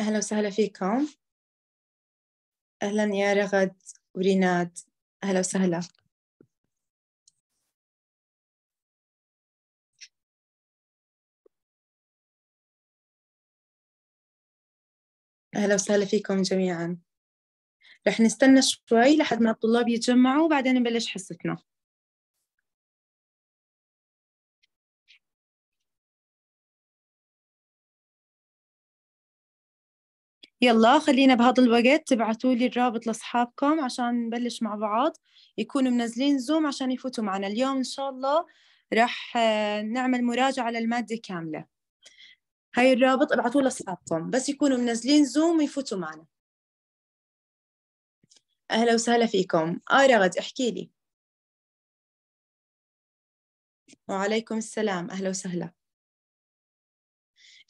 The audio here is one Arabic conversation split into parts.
أهلا وسهلا فيكم أهلا يا رغد وريناد أهلا وسهلا أهلا وسهلا فيكم جميعا رح نستنى شوي لحد ما الطلاب يتجمعوا وبعدين نبلش حصتنا يلا خلينا بهذا الوقت تبعتوا لي الرابط لاصحابكم عشان نبلش مع بعض يكونوا منزلين زوم عشان يفوتوا معنا اليوم ان شاء الله راح آه، نعمل مراجعه للماده كامله هاي الرابط ابعتوه لاصحابكم بس يكونوا منزلين زوم ويفوتوا معنا اهلا وسهلا فيكم اه رغد احكي لي وعليكم السلام اهلا وسهلا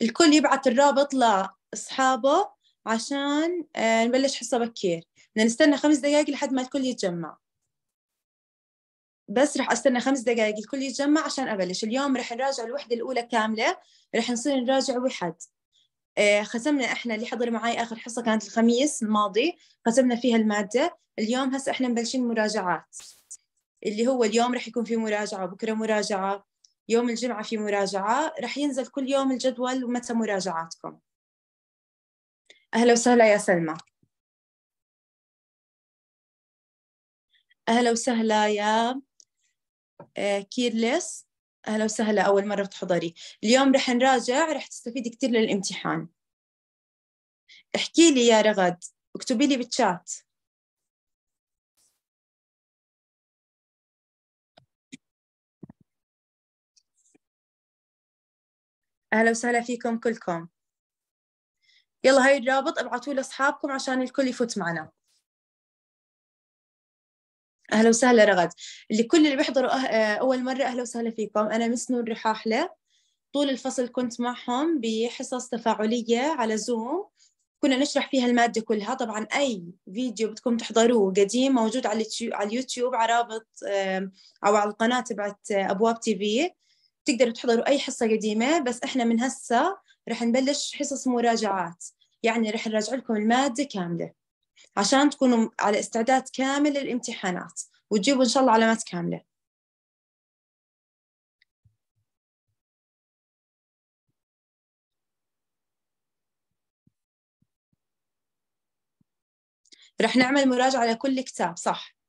الكل يبعث الرابط لاصحابه عشان آه، نبلش حصة بكير بدنا نستنى خمس دقائق لحد ما الكل يتجمع بس رح استنى خمس دقائق الكل يتجمع عشان ابلش اليوم رح نراجع الوحده الاولى كامله رح نصير نراجع وحد قسمنا آه، احنا اللي حضر معي اخر حصه كانت الخميس الماضي قسمنا فيها الماده اليوم هسه احنا مبلشين مراجعات اللي هو اليوم رح يكون في مراجعه بكره مراجعه يوم الجمعه في مراجعه رح ينزل كل يوم الجدول ومتى مراجعاتكم أهلا وسهلا يا سلمى أهلا وسهلا يا آه، كيرلس أهلا وسهلا أول مرة بتحضري اليوم رح نراجع رح تستفيدي كتير للامتحان احكي لي يا رغد اكتبي لي بالشات أهلا وسهلا فيكم كلكم يلا هاي الرابط ابعتوه لاصحابكم عشان الكل يفوت معنا اهلا وسهلا رغد كل اللي بيحضروا أه،, أه... اول مره اهلا وسهلا فيكم انا مس نور رحاحله طول الفصل كنت معهم بحصص تفاعليه على زوم كنا نشرح فيها المادة كلها طبعا أي فيديو بدكم تحضروه قديم موجود على اليوتيوب على رابط أو على القناة تبعت أبواب تي في تقدروا تحضروا أي حصة قديمة بس إحنا من هسه رح نبلش حصص مراجعات يعني رح نراجع لكم المادة كاملة عشان تكونوا على استعداد كامل للامتحانات وتجيبوا إن شاء الله علامات كاملة رح نعمل مراجعة لكل كتاب صح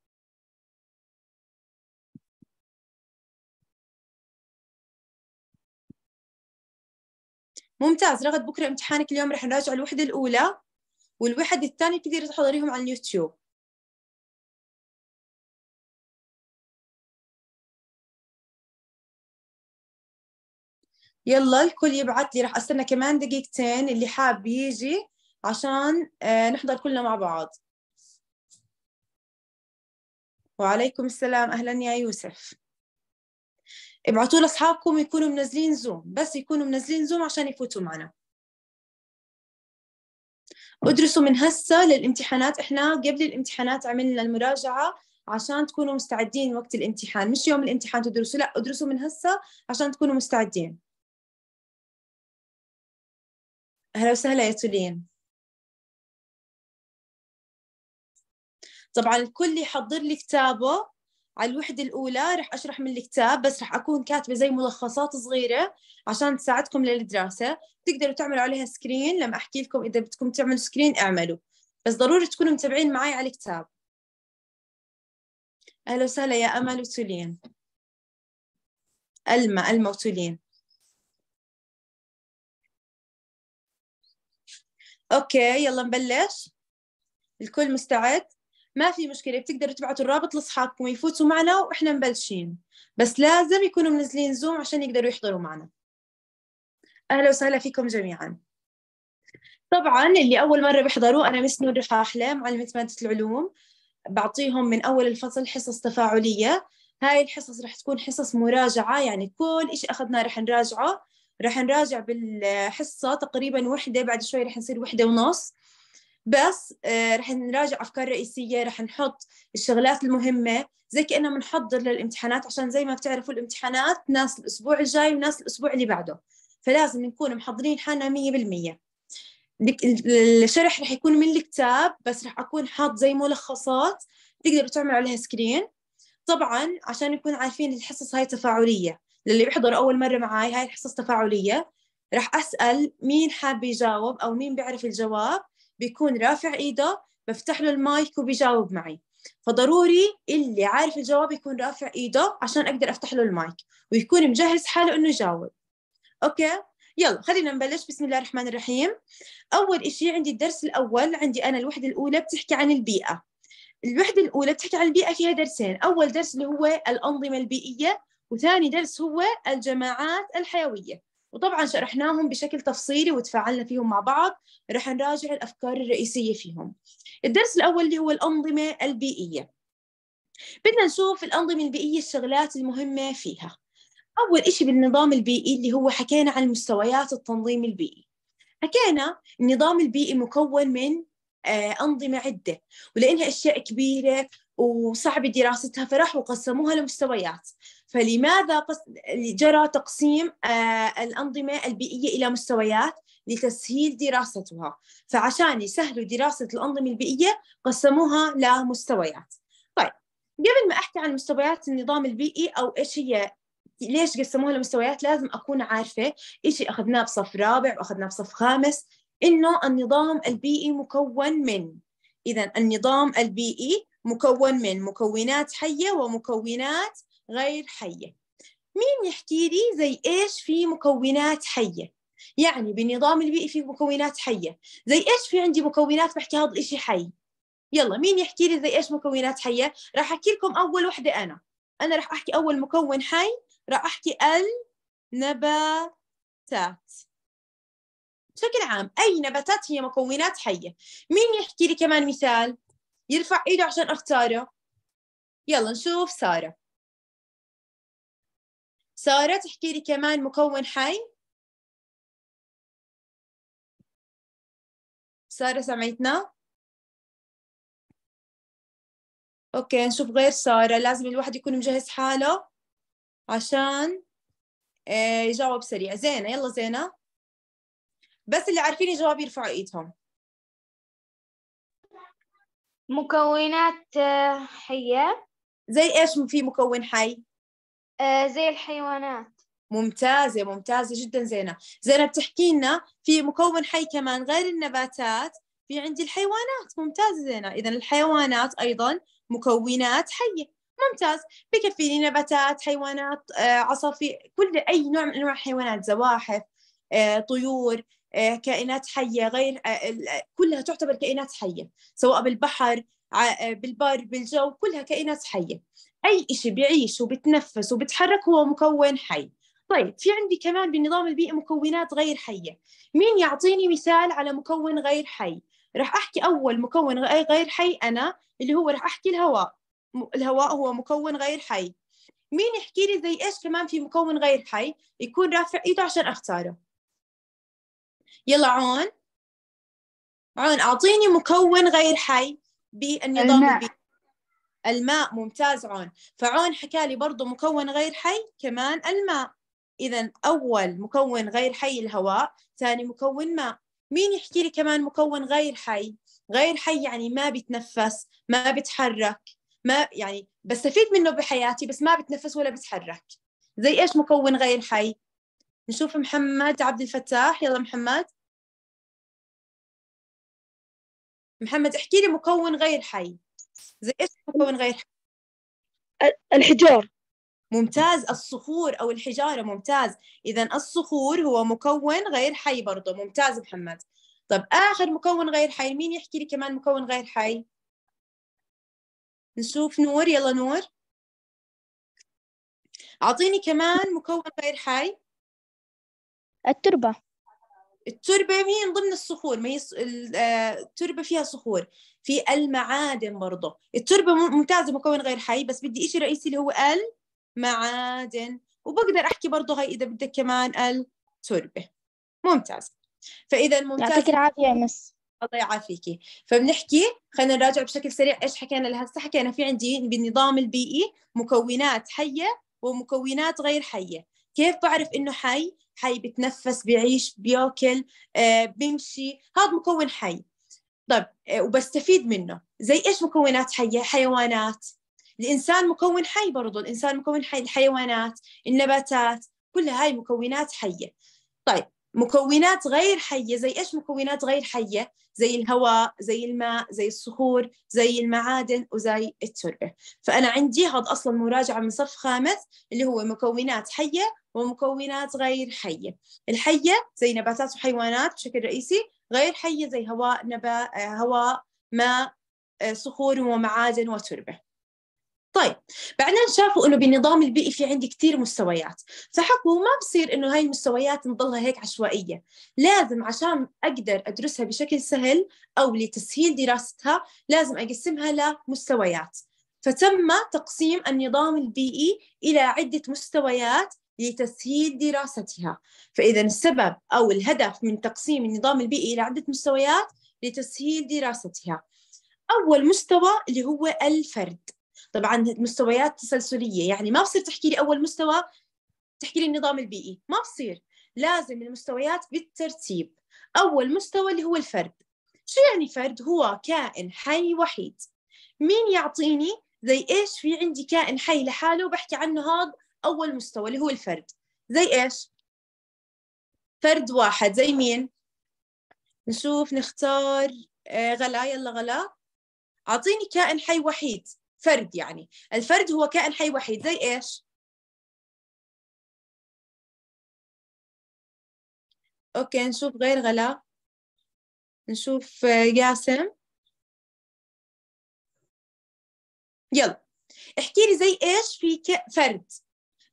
ممتاز رغد بكره امتحانك اليوم رح نراجع الوحده الاولى والوحده الثانيه تقدري تحضريهم على اليوتيوب يلا الكل يبعث لي رح استنى كمان دقيقتين اللي حاب يجي عشان آه، نحضر كلنا مع بعض وعليكم السلام اهلا يا يوسف ابعتوا لاصحابكم يكونوا منزلين زوم بس يكونوا منزلين زوم عشان يفوتوا معنا ادرسوا من هسه للامتحانات احنا قبل الامتحانات عملنا المراجعه عشان تكونوا مستعدين وقت الامتحان مش يوم الامتحان تدرسوا لا ادرسوا من هسه عشان تكونوا مستعدين اهلا وسهلا يا تولين طبعا الكل يحضر لي كتابه على الوحدة الأولى رح أشرح من الكتاب بس رح أكون كاتبة زي ملخصات صغيرة عشان تساعدكم للدراسة تقدروا تعملوا عليها سكرين لما أحكي لكم إذا بدكم تعملوا سكرين اعملوا بس ضروري تكونوا متابعين معي على الكتاب أهلا وسهلا يا أمل وتولين ألمى ألمى وتولين أوكي يلا نبلش الكل مستعد ما في مشكله بتقدروا تبعتوا الرابط لاصحابكم يفوتوا معنا واحنا مبلشين بس لازم يكونوا منزلين زوم عشان يقدروا يحضروا معنا اهلا وسهلا فيكم جميعا طبعا اللي اول مره بيحضروا انا مس نور رفاحله معلمه ماده العلوم بعطيهم من اول الفصل حصص تفاعليه هاي الحصص رح تكون حصص مراجعه يعني كل شيء اخذناه رح نراجعه رح نراجع بالحصه تقريبا وحده بعد شوي رح نصير وحده ونص بس آه، رح نراجع افكار رئيسيه رح نحط الشغلات المهمه زي كأنه بنحضر للامتحانات عشان زي ما بتعرفوا الامتحانات ناس الاسبوع الجاي وناس الاسبوع اللي بعده فلازم نكون محضرين حالنا 100% الشرح رح يكون من الكتاب بس رح اكون حاط زي ملخصات تقدروا تعملوا عليها سكرين طبعا عشان نكون عارفين الحصص هاي تفاعليه للي بيحضر اول مره معي هاي الحصص تفاعليه رح اسال مين حاب يجاوب او مين بيعرف الجواب بيكون رافع ايده بفتح له المايك وبيجاوب معي فضروري اللي عارف الجواب يكون رافع ايده عشان اقدر افتح له المايك ويكون مجهز حاله انه يجاوب اوكي يلا خلينا نبلش بسم الله الرحمن الرحيم اول شيء عندي الدرس الاول عندي انا الوحده الاولى بتحكي عن البيئه الوحده الاولى بتحكي عن البيئه فيها درسين اول درس اللي هو الانظمه البيئيه وثاني درس هو الجماعات الحيويه وطبعا شرحناهم بشكل تفصيلي وتفاعلنا فيهم مع بعض رح نراجع الأفكار الرئيسية فيهم الدرس الأول اللي هو الأنظمة البيئية بدنا نشوف الأنظمة البيئية الشغلات المهمة فيها أول إشي بالنظام البيئي اللي هو حكينا عن مستويات التنظيم البيئي حكينا النظام البيئي مكون من آه، أنظمة عدة ولأنها أشياء كبيرة وصعب دراستها فراحوا قسموها لمستويات فلماذا قس... جرى تقسيم آه، الأنظمة البيئية إلى مستويات لتسهيل دراستها فعشان يسهلوا دراسة الأنظمة البيئية قسموها لمستويات طيب قبل ما أحكي عن مستويات النظام البيئي أو إيش هي ليش قسموها لمستويات لازم أكون عارفة إيش أخذناه بصف رابع وأخذناه بصف خامس إنه النظام البيئي مكون من إذا النظام البيئي مكون من مكونات حية ومكونات غير حية مين يحكي لي زي إيش في مكونات حية يعني بالنظام البيئي في مكونات حية زي إيش في عندي مكونات بحكي هذا الإشي حي يلا مين يحكي لي زي إيش مكونات حية راح أحكي لكم أول وحدة أنا أنا راح أحكي أول مكون حي راح أحكي النباتات بشكل عام أي نباتات هي مكونات حية مين يحكي لي كمان مثال يرفع ايده عشان اختاره يلا نشوف ساره ساره تحكي لي كمان مكون حي ساره سمعتنا اوكي نشوف غير ساره لازم الواحد يكون مجهز حاله عشان آه، يجاوب سريع زينه يلا زينه بس اللي عارفين الجواب يرفعوا ايدهم مكونات آه، حية زي إيش في مكون حي؟ آه، زي الحيوانات ممتازة ممتازة جدا زينة زينة بتحكي لنا في مكون حي كمان غير النباتات في عندي الحيوانات ممتازة زينة إذا الحيوانات أيضا مكونات حية ممتاز بكفيني نباتات حيوانات آه، عصافير كل أي نوع من أنواع الحيوانات زواحف طيور آه، كائنات حيه غير آه، آه، كلها تعتبر كائنات حيه سواء بالبحر بالبر بالجو كلها كائنات حيه اي شيء بيعيش وبتنفس وبتحرك هو مكون حي طيب في عندي كمان بالنظام البيئي مكونات غير حيه مين يعطيني مثال على مكون غير حي راح احكي اول مكون غير حي انا اللي هو راح احكي الهواء الهواء هو مكون غير حي مين يحكي لي زي ايش كمان في مكون غير حي يكون رافع ايده عشان اختاره يلا عون عون أعطيني مكون غير حي بالنظام البيئي الماء ممتاز عون فعون حكى لي برضه مكون غير حي كمان الماء إذا أول مكون غير حي الهواء ثاني مكون ماء مين يحكي لي كمان مكون غير حي غير حي يعني ما بيتنفس ما بيتحرك ما يعني بستفيد منه بحياتي بس ما بتنفس ولا بتحرك زي ايش مكون غير حي نشوف محمد عبد الفتاح يلا محمد محمد احكي لي مكون غير حي زي ايش مكون غير حي الحجار ممتاز الصخور او الحجاره ممتاز اذا الصخور هو مكون غير حي برضه ممتاز محمد طب اخر مكون غير حي مين يحكي لي كمان مكون غير حي نشوف نور يلا نور اعطيني كمان مكون غير حي التربة التربة مين ضمن الصخور ما هي آه، التربة فيها صخور في المعادن برضه التربة ممتازة مكون غير حي بس بدي إشي رئيسي اللي هو المعادن وبقدر أحكي برضه هاي إذا بدك كمان التربة ممتاز فإذا ممتاز يعطيك العافية يا مس الله يعافيكي فبنحكي خلينا نراجع بشكل سريع ايش حكينا لهسه حكينا في عندي بالنظام البيئي مكونات حيه ومكونات غير حيه كيف بعرف انه حي حي بتنفس بيعيش بياكل آه بيمشي هذا مكون حي طيب آه وبستفيد منه زي ايش مكونات حيه حيوانات الانسان مكون حي برضه الانسان مكون حي الحيوانات النباتات كل هاي مكونات حيه طيب مكونات غير حيه زي ايش مكونات غير حيه زي الهواء زي الماء زي الصخور زي المعادن وزي التربه فانا عندي هذا اصلا مراجعه من صف خامس اللي هو مكونات حيه ومكونات غير حيه الحيه زي نباتات وحيوانات بشكل رئيسي غير حيه زي هواء نبا هواء ماء صخور ومعادن وتربه طيب بعدين شافوا انه بالنظام البيئي في عندي كثير مستويات فحكوا ما بصير انه هاي المستويات نضلها هيك عشوائيه لازم عشان اقدر ادرسها بشكل سهل او لتسهيل دراستها لازم اقسمها لمستويات فتم تقسيم النظام البيئي الى عده مستويات لتسهيل دراستها فاذا السبب او الهدف من تقسيم النظام البيئي الى عده مستويات لتسهيل دراستها اول مستوى اللي هو الفرد طبعا مستويات تسلسليه يعني ما بصير تحكي لي اول مستوى تحكي لي النظام البيئي ما بصير لازم المستويات بالترتيب اول مستوى اللي هو الفرد شو يعني فرد هو كائن حي وحيد مين يعطيني زي ايش في عندي كائن حي لحاله وبحكي عنه هذا اول مستوى اللي هو الفرد زي ايش فرد واحد زي مين نشوف نختار آه، غلا يلا غلا أعطيني كائن حي وحيد فرد يعني الفرد هو كائن حي وحيد زي ايش اوكي نشوف غير غلاء نشوف آه، ياسم يلا احكي لي زي ايش في فرد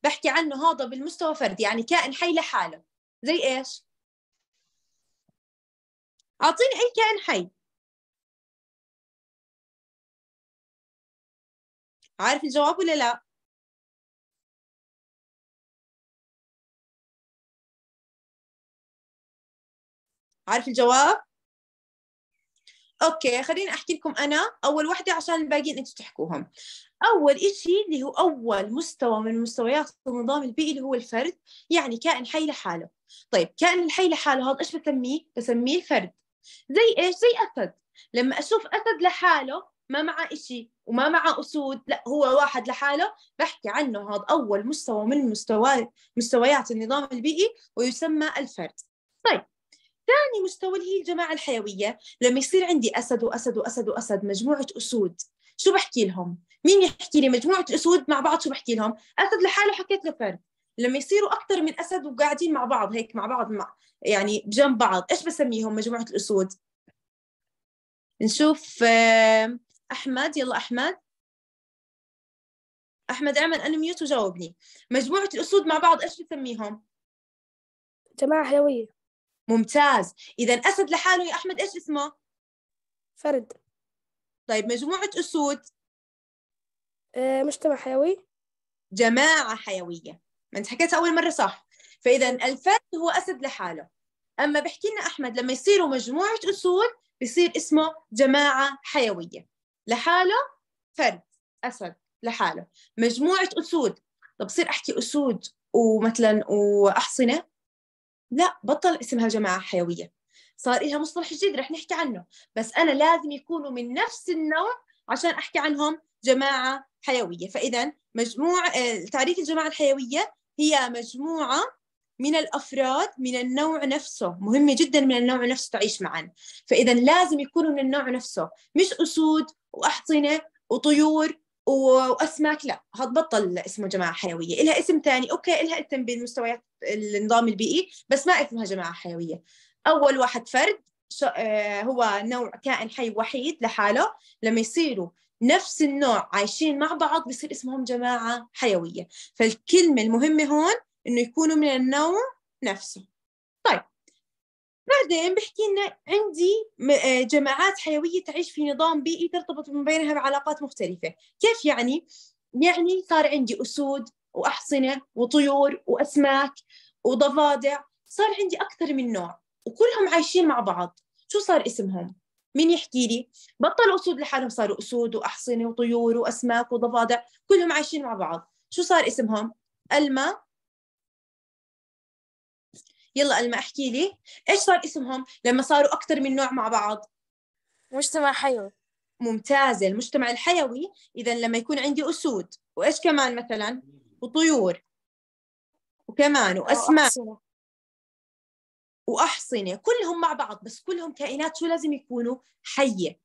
بحكي عنه هذا بالمستوى فرد يعني كائن حي لحاله زي ايش اعطيني اي كائن حي عارف الجواب ولا لا عارف الجواب اوكي خليني احكي لكم انا اول وحده عشان الباقيين انتم تحكوهم اول شيء اللي هو اول مستوى من مستويات النظام البيئي اللي هو الفرد يعني كائن حي لحاله طيب كائن الحي لحاله هذا ايش بسميه بسميه فرد زي ايش زي اسد لما اشوف اسد لحاله ما معه إشي وما معه أسود لا هو واحد لحاله بحكي عنه هذا أول مستوى من مستويات مستويات النظام البيئي ويسمى الفرد طيب ثاني مستوى اللي هي الجماعة الحيوية لما يصير عندي أسد وأسد وأسد وأسد مجموعة أسود شو بحكي لهم؟ مين يحكي لي مجموعة أسود مع بعض شو بحكي لهم؟ أسد لحاله حكيت له فرد لما يصيروا أكثر من أسد وقاعدين مع بعض هيك مع بعض مع يعني بجنب بعض إيش بسميهم مجموعة الأسود؟ نشوف آه احمد يلا احمد احمد اعمل ميوت وجاوبني مجموعه الاسود مع بعض ايش بتسميهم جماعه حيويه ممتاز اذا اسد لحاله يا احمد ايش اسمه فرد طيب مجموعه اسود آه، مجتمع حيوي جماعه حيويه ما انت حكيتها اول مره صح فاذا الفرد هو اسد لحاله اما بحكي لنا احمد لما يصيروا مجموعه اسود بصير اسمه جماعه حيويه لحاله فرد اسد لحاله مجموعه اسود طب بصير احكي اسود ومثلا واحصنه لا بطل اسمها جماعه حيويه صار لها مصطلح جديد رح نحكي عنه بس انا لازم يكونوا من نفس النوع عشان احكي عنهم جماعه حيويه فاذا مجموع آه، تعريف الجماعه الحيويه هي مجموعه من الافراد من النوع نفسه مهمه جدا من النوع نفسه تعيش معا فاذا لازم يكونوا من النوع نفسه مش اسود واحصنه وطيور واسماك لا هتبطل اسمه جماعه حيويه لها اسم ثاني اوكي لها اسم بالمستويات النظام البيئي بس ما اسمها جماعه حيويه اول واحد فرد آه، هو نوع كائن حي وحيد لحاله لما يصيروا نفس النوع عايشين مع بعض بصير اسمهم جماعة حيوية فالكلمة المهمة هون إنه يكونوا من النوع نفسه طيب بعدين بحكي لنا عندي آه، جماعات حيوية تعيش في نظام بيئي ترتبط من بينها بعلاقات مختلفة كيف يعني؟ يعني صار عندي أسود وأحصنة وطيور وأسماك وضفادع صار عندي أكثر من نوع وكلهم عايشين مع بعض شو صار اسمهم؟ مين يحكي لي؟ بطلوا أسود لحالهم صاروا أسود وأحصنة وطيور وأسماك وضفادع كلهم عايشين مع بعض شو صار اسمهم؟ الما يلا الما احكي لي ايش صار اسمهم لما صاروا اكثر من نوع مع بعض مجتمع حيوي ممتازه المجتمع الحيوي اذا لما يكون عندي اسود وايش كمان مثلا وطيور وكمان واسماك واحصنه كلهم مع بعض بس كلهم كائنات شو لازم يكونوا حيه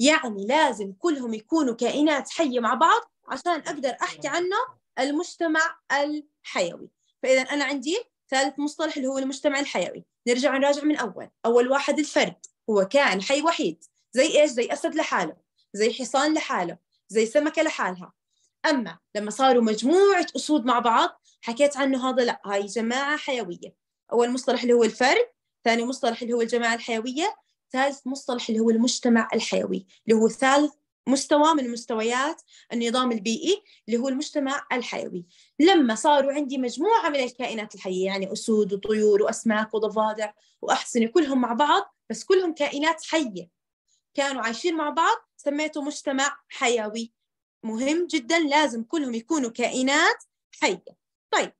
يعني لازم كلهم يكونوا كائنات حيه مع بعض عشان اقدر احكي عنه المجتمع الحيوي فاذا انا عندي ثالث مصطلح اللي هو المجتمع الحيوي نرجع نراجع من أول أول واحد الفرد هو كائن حي وحيد زي إيش زي أسد لحاله زي حصان لحاله زي سمكة لحالها أما لما صاروا مجموعة أسود مع بعض حكيت عنه هذا لا هاي جماعة حيوية أول مصطلح اللي هو الفرد ثاني مصطلح اللي هو الجماعة الحيوية ثالث مصطلح اللي هو المجتمع الحيوي اللي هو ثالث مستوى من مستويات النظام البيئي اللي هو المجتمع الحيوي لما صاروا عندي مجموعة من الكائنات الحية يعني أسود وطيور وأسماك وضفادع وأحصنة كلهم مع بعض بس كلهم كائنات حية كانوا عايشين مع بعض سميته مجتمع حيوي مهم جدا لازم كلهم يكونوا كائنات حية طيب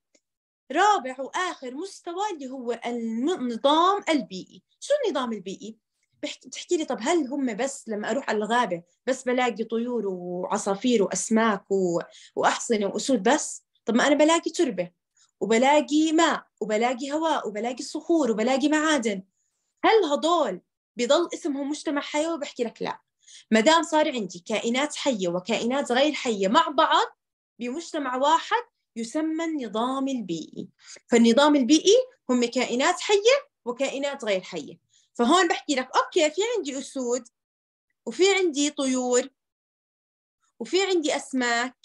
رابع وآخر مستوى اللي هو النظام البيئي شو النظام البيئي؟ بتحكي لي طب هل هم بس لما أروح على الغابة بس بلاقي طيور وعصافير وأسماك وأحصنة وأسود بس؟ طب ما أنا بلاقي تربة وبلاقي ماء وبلاقي هواء وبلاقي صخور وبلاقي معادن هل هدول بضل اسمهم مجتمع حيوي بحكي لك لا ما دام صار عندي كائنات حيه وكائنات غير حيه مع بعض بمجتمع واحد يسمى النظام البيئي فالنظام البيئي هم كائنات حيه وكائنات غير حيه فهون بحكي لك اوكي في عندي اسود وفي عندي طيور وفي عندي اسماك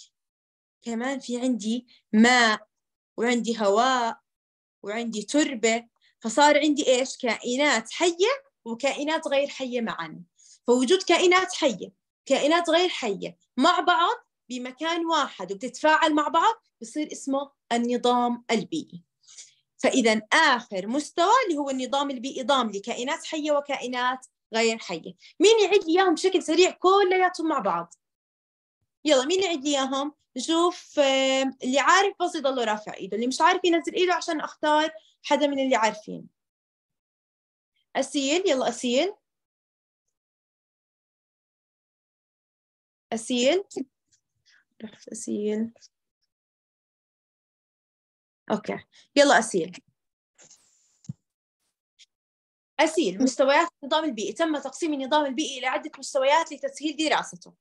كمان في عندي ماء وعندي هواء وعندي تربة فصار عندي إيش كائنات حية وكائنات غير حية معا فوجود كائنات حية كائنات غير حية مع بعض بمكان واحد وبتتفاعل مع بعض بصير اسمه النظام البيئي فإذا آخر مستوى اللي هو النظام البيئي ضام لكائنات حية وكائنات غير حية مين يعيد لي إياهم بشكل سريع كلياتهم مع بعض يلا مين اللي لي اياهم شوف اللي عارف بس يضله رافع ايده اللي مش عارف ينزل ايده عشان اختار حدا من اللي عارفين اسيل يلا اسيل اسيل رحت اسيل اوكي يلا اسيل أسيل مستويات النظام البيئي تم تقسيم النظام البيئي إلى عدة مستويات لتسهيل دراسته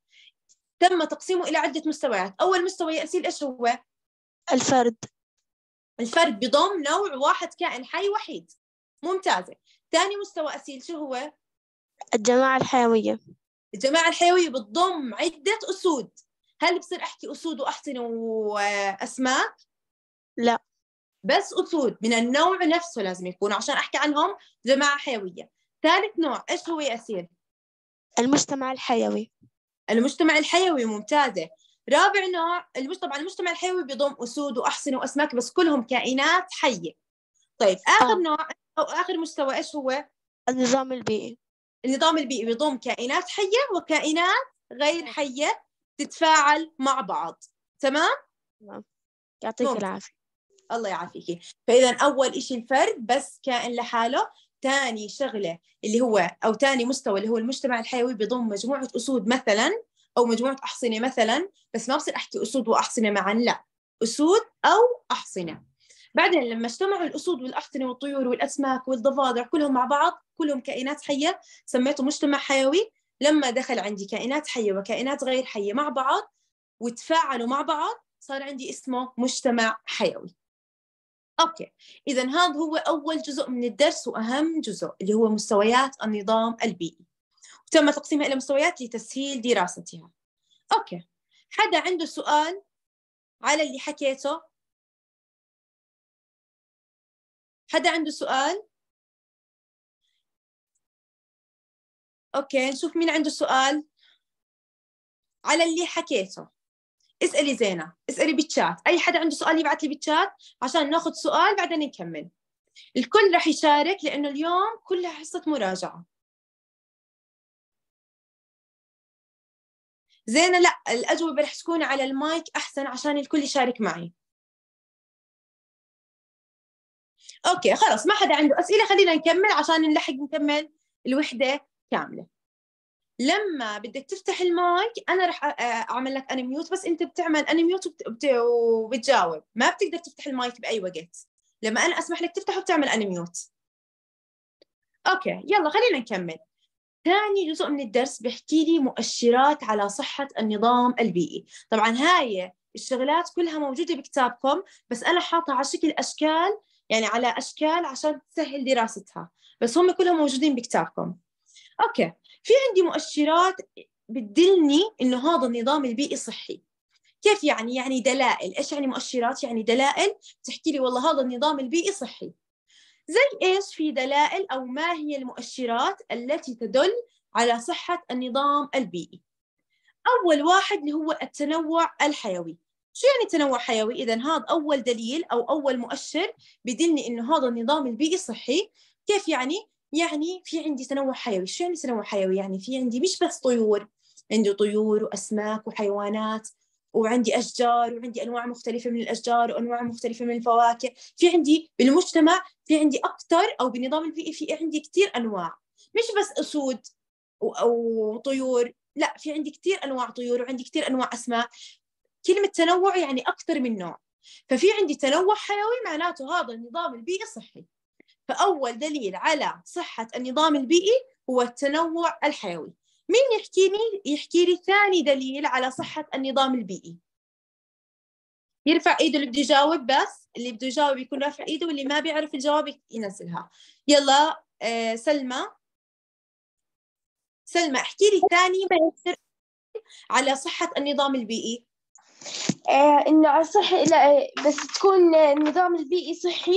تم تقسيمه إلى عدة مستويات أول مستوى يا أسيل إيش هو؟ الفرد الفرد بضم نوع واحد كائن حي وحيد ممتازة ثاني مستوى أسيل شو هو؟ الجماعة الحيوية الجماعة الحيوية بتضم عدة أسود هل بصير أحكي أسود وأحصنة وأسماك؟ لا بس أسود من النوع نفسه لازم يكون عشان أحكي عنهم جماعة حيوية ثالث نوع إيش هو يا أسيل؟ المجتمع الحيوي المجتمع الحيوي ممتازة رابع نوع المجتمع المجتمع الحيوي بيضم أسود وأحصنة وأسماك بس كلهم كائنات حية طيب آخر آه. نوع أو آخر مستوى إيش هو؟ النظام البيئي النظام البيئي بيضم كائنات حية وكائنات غير آه. حية تتفاعل مع بعض تمام؟ تمام يعطيك العافية الله يعافيكي فإذا أول إشي الفرد بس كائن لحاله ثاني شغله اللي هو او ثاني مستوى اللي هو المجتمع الحيوي بيضم مجموعه اسود مثلا او مجموعه احصنه مثلا بس ما بصير احكي اسود واحصنه معا لا اسود او احصنه بعدين لما اجتمعوا الاسود والاحصنه والطيور والاسماك والضفادع كلهم مع بعض كلهم كائنات حيه سميته مجتمع حيوي لما دخل عندي كائنات حيه وكائنات غير حيه مع بعض وتفاعلوا مع بعض صار عندي اسمه مجتمع حيوي اوكي اذا هذا هو اول جزء من الدرس واهم جزء اللي هو مستويات النظام البيئي وتم تقسيمها الى مستويات لتسهيل دراستها اوكي حدا عنده سؤال على اللي حكيته حدا عنده سؤال اوكي نشوف مين عنده سؤال على اللي حكيته اسالي زينه اسالي بالشات اي حدا عنده سؤال يبعث لي بالشات عشان ناخذ سؤال بعدين نكمل الكل راح يشارك لانه اليوم كلها حصه مراجعه زينه لا الاجوبه راح تكون على المايك احسن عشان الكل يشارك معي اوكي خلص ما حدا عنده اسئله خلينا نكمل عشان نلحق نكمل الوحده كامله لما بدك تفتح المايك انا رح اعمل لك انميوت بس انت بتعمل انميوت وبتجاوب ما بتقدر تفتح المايك باي وقت لما انا اسمح لك وبتعمل بتعمل انميوت اوكي يلا خلينا نكمل ثاني جزء من الدرس بحكي لي مؤشرات على صحة النظام البيئي طبعا هاي الشغلات كلها موجودة بكتابكم بس أنا حاطها على شكل أشكال يعني على أشكال عشان تسهل دراستها بس هم كلهم موجودين بكتابكم اوكي في عندي مؤشرات بتدلني انه هذا النظام البيئي صحي كيف يعني يعني دلائل ايش يعني مؤشرات يعني دلائل تحكي لي والله هذا النظام البيئي صحي زي ايش في دلائل او ما هي المؤشرات التي تدل على صحة النظام البيئي أول واحد اللي هو التنوع الحيوي شو يعني تنوع حيوي؟ إذا هذا أول دليل أو أول مؤشر بدلني إنه هذا النظام البيئي صحي كيف يعني؟ يعني في عندي تنوع حيوي شو يعني تنوع حيوي يعني في عندي مش بس طيور عندي طيور وأسماك وحيوانات وعندي أشجار وعندي أنواع مختلفة من الأشجار وأنواع مختلفة من الفواكه في عندي بالمجتمع في عندي أكثر أو بالنظام البيئي في عندي كثير أنواع مش بس أسود وطيور لا في عندي كثير أنواع طيور وعندي كثير أنواع أسماك كلمة تنوع يعني أكثر من نوع ففي عندي تنوع حيوي معناته هذا النظام البيئي صحي فأول دليل على صحة النظام البيئي هو التنوع الحيوي مين يحكيني يحكي لي ثاني دليل على صحة النظام البيئي يرفع ايده اللي بده يجاوب بس اللي بده يجاوب يكون رافع ايده واللي ما بيعرف الجواب ينزلها يلا آه سلمى سلمى احكي لي ثاني على صحة النظام البيئي آه انه صحي لا آه، بس تكون النظام البيئي صحي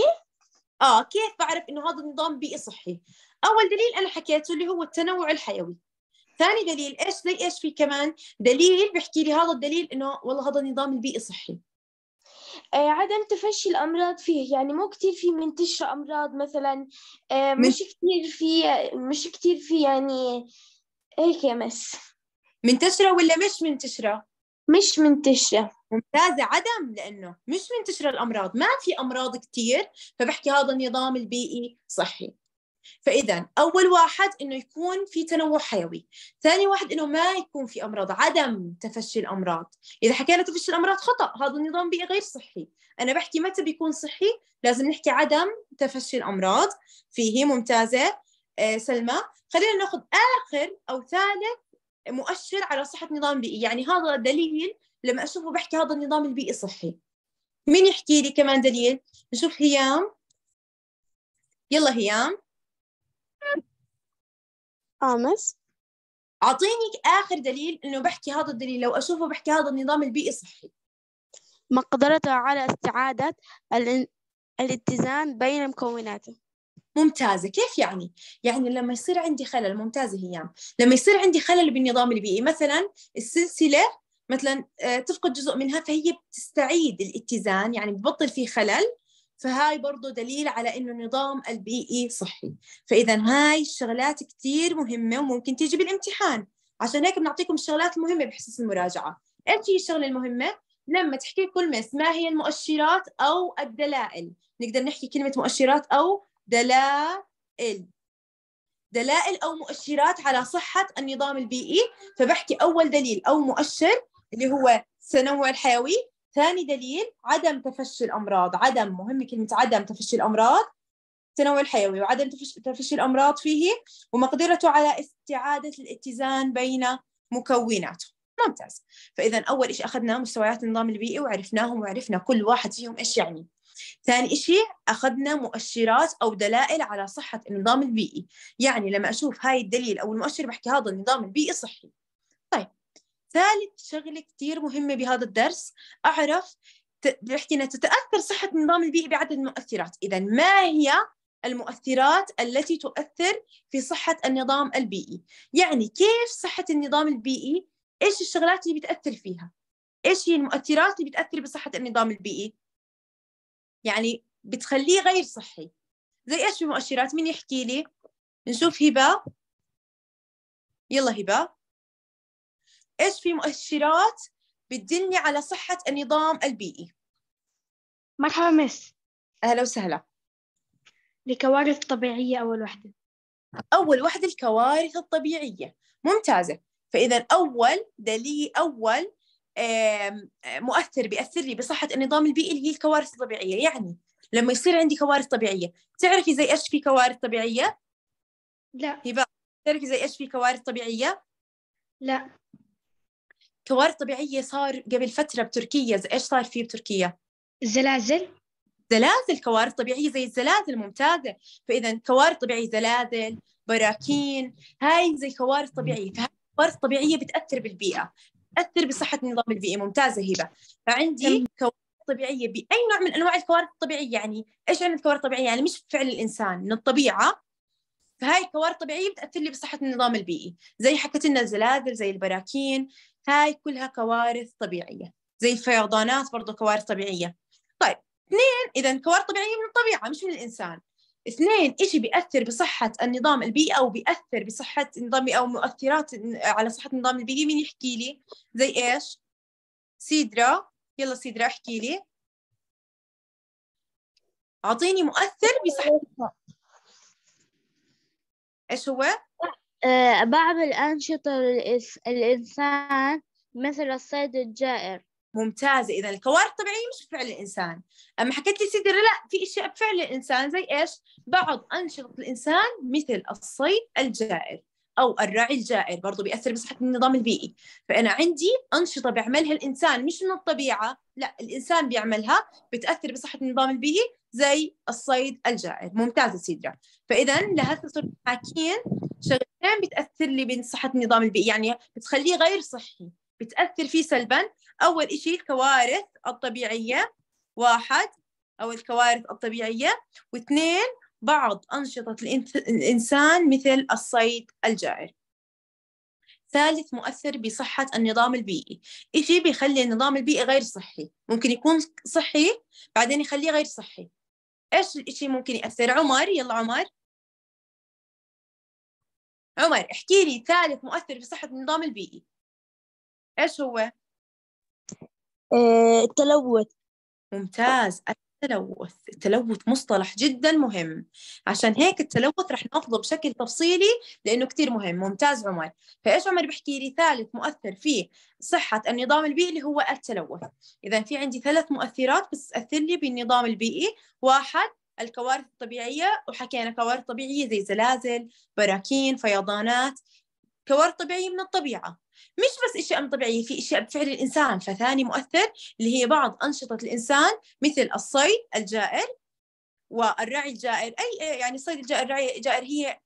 اه كيف بعرف انه هذا النظام بيئي صحي اول دليل انا حكيته اللي هو التنوع الحيوي ثاني دليل ايش زي ايش في كمان دليل بيحكي لي هذا الدليل انه والله هذا النظام البيئي صحي آه، عدم تفشي الأمراض فيه يعني مو كثير في منتشر أمراض مثلا آه، مش كثير في مش كثير في يعني هيك مس منتشرة ولا مش منتشرة؟ مش منتشرة ممتازة عدم لأنه مش منتشرة الأمراض ما في أمراض كتير فبحكي هذا النظام البيئي صحي فإذا أول واحد إنه يكون في تنوع حيوي ثاني واحد إنه ما يكون في أمراض عدم تفشي الأمراض إذا حكينا تفشي الأمراض خطأ هذا النظام بيئي غير صحي أنا بحكي متى بيكون صحي لازم نحكي عدم تفشي الأمراض فيه ممتازة آه، سلمى خلينا ناخذ آخر أو ثالث مؤشر على صحة نظام بيئي يعني هذا دليل لما أشوفه بحكي هذا النظام البيئي صحي مين يحكي لي كمان دليل نشوف هيام يلا هيام آمس أعطيني آخر دليل إنه بحكي هذا الدليل لو أشوفه بحكي هذا النظام البيئي صحي مقدرته على استعادة الاتزان بين مكوناته ممتازة كيف يعني؟ يعني لما يصير عندي خلل ممتازة هيام لما يصير عندي خلل بالنظام البيئي مثلا السلسلة مثلا آه، تفقد جزء منها فهي بتستعيد الاتزان يعني ببطل في خلل فهاي برضو دليل على انه النظام البيئي صحي فاذا هاي الشغلات كتير مهمه وممكن تيجي بالامتحان عشان هيك بنعطيكم الشغلات المهمه بحصص المراجعه ايش هي الشغله المهمه لما تحكي كل مس ما هي المؤشرات او الدلائل نقدر نحكي كلمه مؤشرات او دلائل دلائل أو مؤشرات على صحة النظام البيئي فبحكي أول دليل أو مؤشر اللي هو التنوع الحيوي ثاني دليل عدم تفشي الأمراض عدم مهم كلمة عدم تفشي الأمراض التنوع الحيوي وعدم تفشي الأمراض فيه ومقدرته على استعادة الاتزان بين مكوناته ممتاز فإذا أول شيء أخذنا مستويات النظام البيئي وعرفناهم وعرفنا كل واحد فيهم إيش يعني ثاني شيء أخذنا مؤشرات أو دلائل على صحة النظام البيئي يعني لما أشوف هاي الدليل أو المؤشر بحكي هذا النظام البيئي صحي طيب ثالث شغلة كتير مهمة بهذا الدرس أعرف بحكي أنها تتأثر صحة النظام البيئي بعدد مؤثرات إذا ما هي المؤثرات التي تؤثر في صحة النظام البيئي يعني كيف صحة النظام البيئي إيش الشغلات اللي بتأثر فيها إيش هي المؤثرات اللي بتأثر بصحة النظام البيئي يعني بتخليه غير صحي زي ايش في مؤشرات مين يحكي لي نشوف هبه يلا هبه ايش في مؤشرات بتدلني على صحه النظام البيئي مرحبا مس اهلا وسهلا الكوارث الطبيعيه اول وحده اول وحده الكوارث الطبيعيه ممتازه فاذا اول دليل اول مؤثر بيأثر لي بصحة النظام البيئي اللي هي الكوارث الطبيعية يعني لما يصير عندي كوارث طبيعية تعرفي زي إيش في كوارث طبيعية؟ لا هبة تعرفي زي إيش في كوارث طبيعية؟ لا كوارث طبيعية صار قبل فترة بتركيا زي إيش صار فيه بتركيا؟ الزلازل زلازل كوارث طبيعية زي الزلازل ممتازة فإذا كوارث طبيعية زلازل براكين هاي زي كوارث طبيعية فهذه كوارث طبيعية بتأثر بالبيئة تاثر بصحه النظام البيئي ممتازه هبه فعندي كوارث طبيعيه باي نوع من انواع الكوارث الطبيعيه يعني ايش يعني الكوارث الطبيعيه يعني مش فعل الانسان من الطبيعه فهاي الكوارث الطبيعيه بتاثر لي بصحه النظام البيئي زي حكت لنا الزلازل زي البراكين هاي كلها كوارث طبيعيه زي الفيضانات برضه كوارث طبيعيه طيب اثنين اذا كوارث طبيعيه من الطبيعه مش من الانسان اثنين شيء بيأثر بصحة النظام البيئي أو بيأثر بصحة النظام أو مؤثرات على صحة النظام البيئي مين يحكي لي زي إيش سيدرا يلا سيدرا احكي لي أعطيني مؤثر بصحة إيش هو آه، بعض الأنشطة الإنسان مثل الصيد الجائر ممتازه اذا الكوارث الطبيعيه مش بفعل الانسان اما حكيت لي سيدري لا في اشياء بفعل الانسان زي ايش بعض انشطه الانسان مثل الصيد الجائر او الراعي الجائر برضه بياثر بصحه النظام البيئي فانا عندي انشطه بيعملها الانسان مش من الطبيعه لا الانسان بيعملها بتاثر بصحه النظام البيئي زي الصيد الجائر ممتازه سيدرا فاذا لهسه صرت حاكين شغلتين بتاثر لي بصحه النظام البيئي يعني بتخليه غير صحي بتاثر فيه سلبا أول إشي الكوارث الطبيعية واحد أو الكوارث الطبيعية واثنين بعض أنشطة الإنسان مثل الصيد الجائر ثالث مؤثر بصحة النظام البيئي إشي بيخلي النظام البيئي غير صحي ممكن يكون صحي بعدين يخليه غير صحي إيش الإشي ممكن يأثر عمر يلا عمر عمر احكي لي ثالث مؤثر بصحة النظام البيئي إيش هو؟ آه، التلوث ممتاز التلوث التلوث مصطلح جدا مهم عشان هيك التلوث رح ناخذه بشكل تفصيلي لأنه كثير مهم ممتاز عمر فإيش عمر بحكي لي ثالث مؤثر في صحة النظام البيئي اللي هو التلوث إذا في عندي ثلاث مؤثرات بتأثر لي بالنظام البيئي واحد الكوارث الطبيعية وحكينا كوارث طبيعية زي زلازل براكين فيضانات كوارث طبيعية من الطبيعة مش بس اشياء طبيعيه في اشياء بفعل الانسان فثاني مؤثر اللي هي بعض انشطه الانسان مثل الصيد الجائر والرعي الجائر اي إيه، يعني الصيد الجائر رعي الجائر هي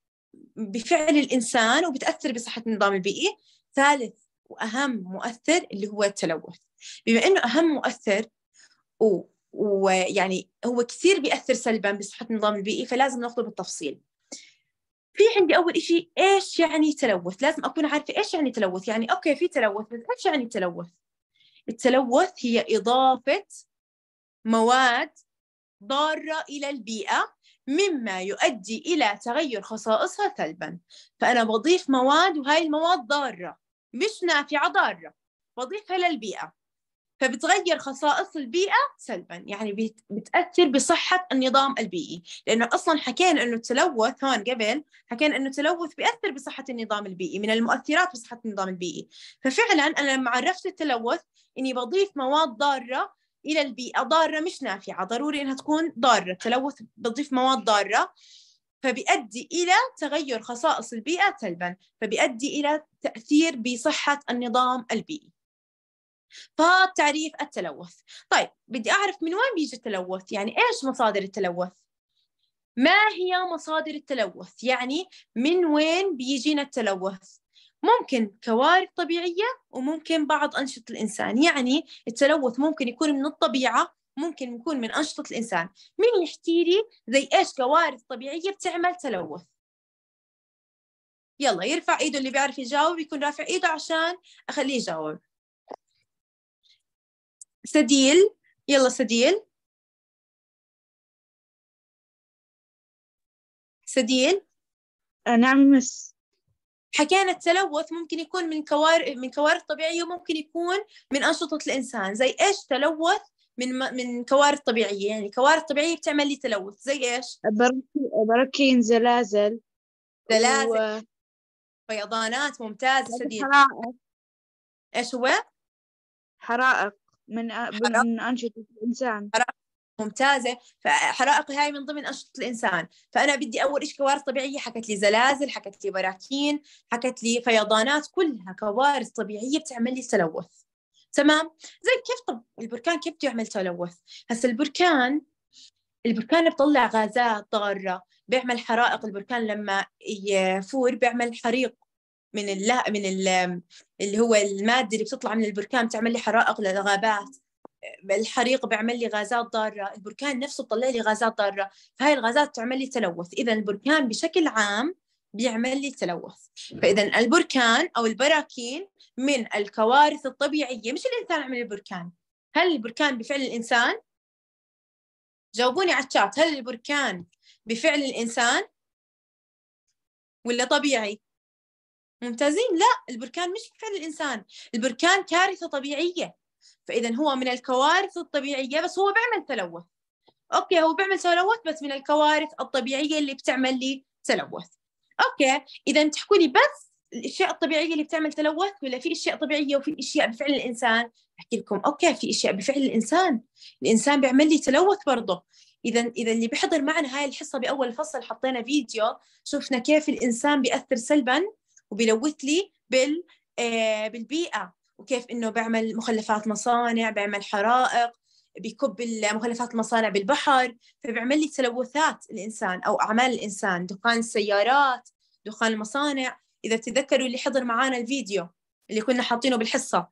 بفعل الانسان وبتاثر بصحه النظام البيئي ثالث واهم مؤثر اللي هو التلوث بما انه اهم مؤثر ويعني هو كثير بيأثر سلبا بصحة النظام البيئي فلازم ناخذه بالتفصيل في عندي اول شيء ايش يعني تلوث لازم اكون عارفه ايش يعني تلوث يعني اوكي في تلوث بس ايش يعني تلوث التلوث هي اضافه مواد ضاره الى البيئه مما يؤدي الى تغير خصائصها سلبا فانا بضيف مواد وهاي المواد ضاره مش نافعه ضاره بضيفها للبيئه فبتغير خصائص البيئة سلبا يعني بتأثر بصحة النظام البيئي لأنه أصلا حكينا أنه التلوث هون قبل حكينا أنه التلوث بيأثر بصحة النظام البيئي من المؤثرات بصحة النظام البيئي ففعلا أنا لما عرفت التلوث أني بضيف مواد ضارة إلى البيئة ضارة مش نافعة ضروري أنها تكون ضارة التلوث بضيف مواد ضارة فبيؤدي إلى تغير خصائص البيئة سلبا فبيؤدي إلى تأثير بصحة النظام البيئي فتعريف التلوث طيب بدي أعرف من وين بيجي التلوث يعني إيش مصادر التلوث ما هي مصادر التلوث يعني من وين بيجينا التلوث ممكن كوارث طبيعية وممكن بعض أنشطة الإنسان يعني التلوث ممكن يكون من الطبيعة ممكن يكون من أنشطة الإنسان مين يحكي لي زي إيش كوارث طبيعية بتعمل تلوث يلا يرفع إيده اللي بيعرف يجاوب يكون رافع إيده عشان أخليه يجاوب سديل يلا سديل سديل آه، نعم مس حكينا التلوث ممكن يكون من كوارث من كوارث طبيعيه وممكن يكون من انشطه الانسان زي ايش تلوث من من كوارث طبيعيه يعني كوارث طبيعيه بتعمل لي تلوث زي ايش براكين زلازل زلازل و... فيضانات ممتازه سديد حرائق ايش هو حرائق من من أنشطة الإنسان ممتازة فحرائق هاي من ضمن أنشطة الإنسان فأنا بدي أول شيء كوارث طبيعية حكت لي زلازل حكت لي براكين حكت لي فيضانات كلها كوارث طبيعية بتعمل لي تلوث تمام زي كيف طب البركان كيف بده يعمل تلوث هسا البركان البركان بطلع غازات ضارة بيعمل حرائق البركان لما يفور بيعمل حريق من ال من ال... اللي هو الماده اللي بتطلع من البركان بتعمل لي حرائق للغابات الحريق بيعمل لي غازات ضاره البركان نفسه بيطلع لي غازات ضاره فهاي الغازات بتعمل لي تلوث اذا البركان بشكل عام بيعمل لي تلوث فاذا البركان او البراكين من الكوارث الطبيعيه مش الانسان عمل البركان هل البركان بفعل الانسان جاوبوني على الشات هل البركان بفعل الانسان ولا طبيعي ممتازين لا البركان مش فعل الإنسان البركان كارثة طبيعية فإذا هو من الكوارث الطبيعية بس هو بيعمل تلوث أوكي هو بيعمل تلوث بس من الكوارث الطبيعية اللي بتعمل لي تلوث أوكي إذا تحكوا لي بس الاشياء الطبيعيه اللي بتعمل تلوث ولا في اشياء طبيعيه وفي اشياء بفعل الانسان احكي لكم اوكي في اشياء بفعل الانسان الانسان بيعمل لي تلوث برضه اذا اذا اللي بيحضر معنا هاي الحصه باول فصل حطينا فيديو شفنا كيف الانسان بياثر سلبا وبيلوث لي بال آه، بالبيئه وكيف انه بيعمل مخلفات مصانع بيعمل حرائق بيكب مخلفات المصانع بالبحر فبيعمل لي تلوثات الانسان او اعمال الانسان دخان السيارات دخان المصانع اذا تتذكروا اللي حضر معانا الفيديو اللي كنا حاطينه بالحصه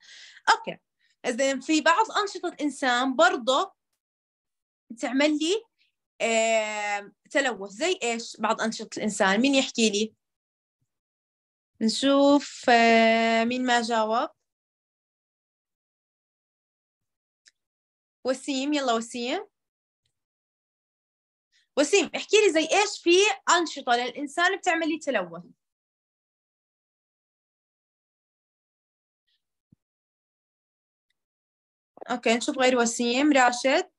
اوكي اذا في بعض انشطه الانسان برضه تعمل لي آه، تلوث زي ايش بعض انشطه الانسان مين يحكي لي نشوف آه، مين ما جاوب وسيم يلا وسيم وسيم احكي لي زي ايش في انشطه للانسان بتعمل لي تلوث اوكي نشوف غير وسيم راشد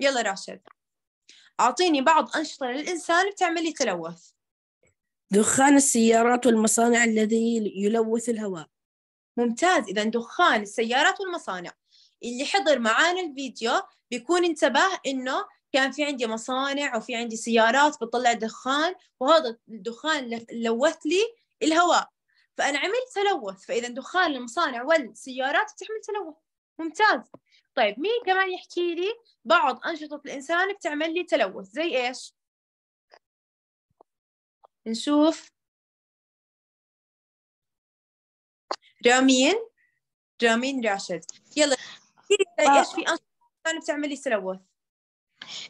يلا راشد اعطيني بعض انشطه للانسان بتعمل لي تلوث دخان السيارات والمصانع الذي يلوث الهواء ممتاز إذا دخان السيارات والمصانع اللي حضر معانا الفيديو بيكون انتبه إنه كان في عندي مصانع وفي عندي سيارات بتطلع دخان وهذا الدخان لوث لي الهواء فأنا عملت تلوث فإذا دخان المصانع والسيارات بتعمل تلوث ممتاز طيب مين كمان يحكي لي بعض أنشطة الإنسان بتعمل لي تلوث زي إيش؟ نشوف رامين رامين راشد يلا آه. ايش في انشطه بتعملي تلوث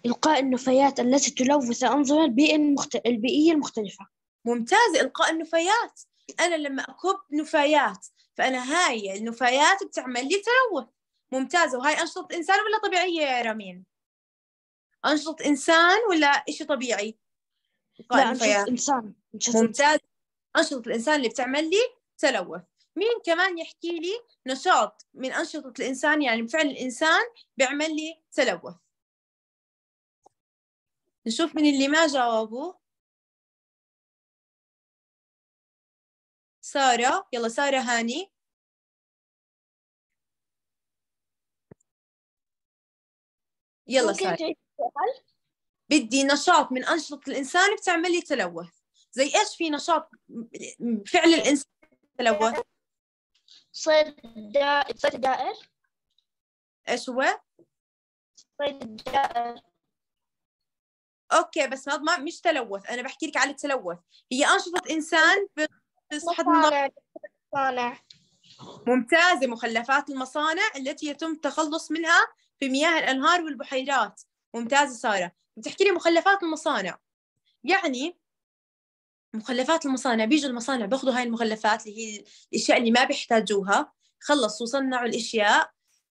إلقاء النفايات التي تلوث أنظمة البيئة المخت... البيئية المختلفة ممتاز إلقاء النفايات أنا لما أكب نفايات فأنا هاي النفايات بتعمل لي تلوث ممتازة وهاي أنشطة إنسان ولا طبيعية يا رامين؟ أنشطة إنسان ولا إشي طبيعي؟ طيب، ممتاز انشطه الانسان اللي بتعمل لي تلوث مين كمان يحكي لي نشاط من انشطه الانسان يعني بفعل الانسان بيعمل لي تلوث نشوف من اللي ما جاوبوا سارة يلا سارة هاني يلا سارة بدي نشاط من أنشطة الإنسان بتعمل لي تلوث زي إيش في نشاط فعل الإنسان تلوث صيد صيد دائر إيش هو؟ صيد دائر اوكي بس ما مش تلوث انا بحكي لك على التلوث هي انشطه انسان بصحه المصانع ممتازه مخلفات المصانع التي يتم التخلص منها في مياه الانهار والبحيرات ممتازه ساره بتحكي لي مخلفات المصانع يعني مخلفات المصانع بيجوا المصانع بياخذوا هاي المخلفات اللي هي الاشياء اللي ما بيحتاجوها خلصوا صنعوا الاشياء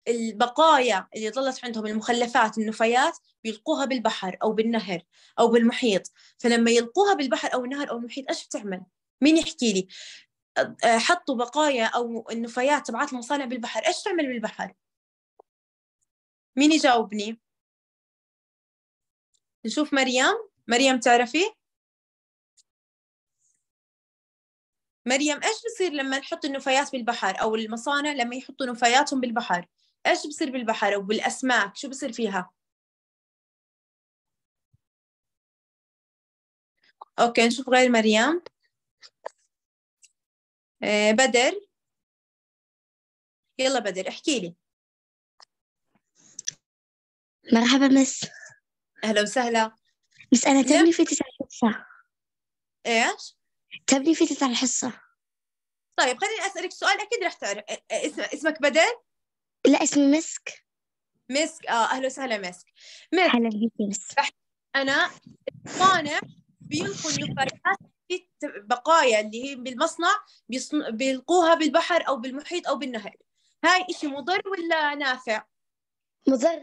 البقايا اللي ظلت عندهم المخلفات النفايات بيلقوها بالبحر او بالنهر او بالمحيط فلما يلقوها بالبحر او النهر او المحيط ايش بتعمل مين يحكي لي حطوا بقايا او النفايات تبعت المصانع بالبحر ايش تعمل بالبحر مين يجاوبني نشوف مريم مريم تعرفي مريم ايش بصير لما نحط النفايات بالبحر او المصانع لما يحطوا نفاياتهم بالبحر ايش بصير بالبحر وبالاسماك شو بصير فيها اوكي نشوف غير مريم إيه، بدر يلا بدر احكي لي مرحبا مس أهلا وسهلا بس أنا تبني فتت على الحصة إيش؟ تبني فتت على الحصة طيب خليني أسألك سؤال أكيد راح تعرف اسمك بدل؟ لا اسمي مسك مسك آه أهلا وسهلا مسك مسك أهلا بك مسك أنا الصانع بينقل نفايات في بقايا اللي هي بالمصنع بيصن... بيلقوها بالبحر او بالمحيط او بالنهر هاي إشي مضر ولا نافع مضر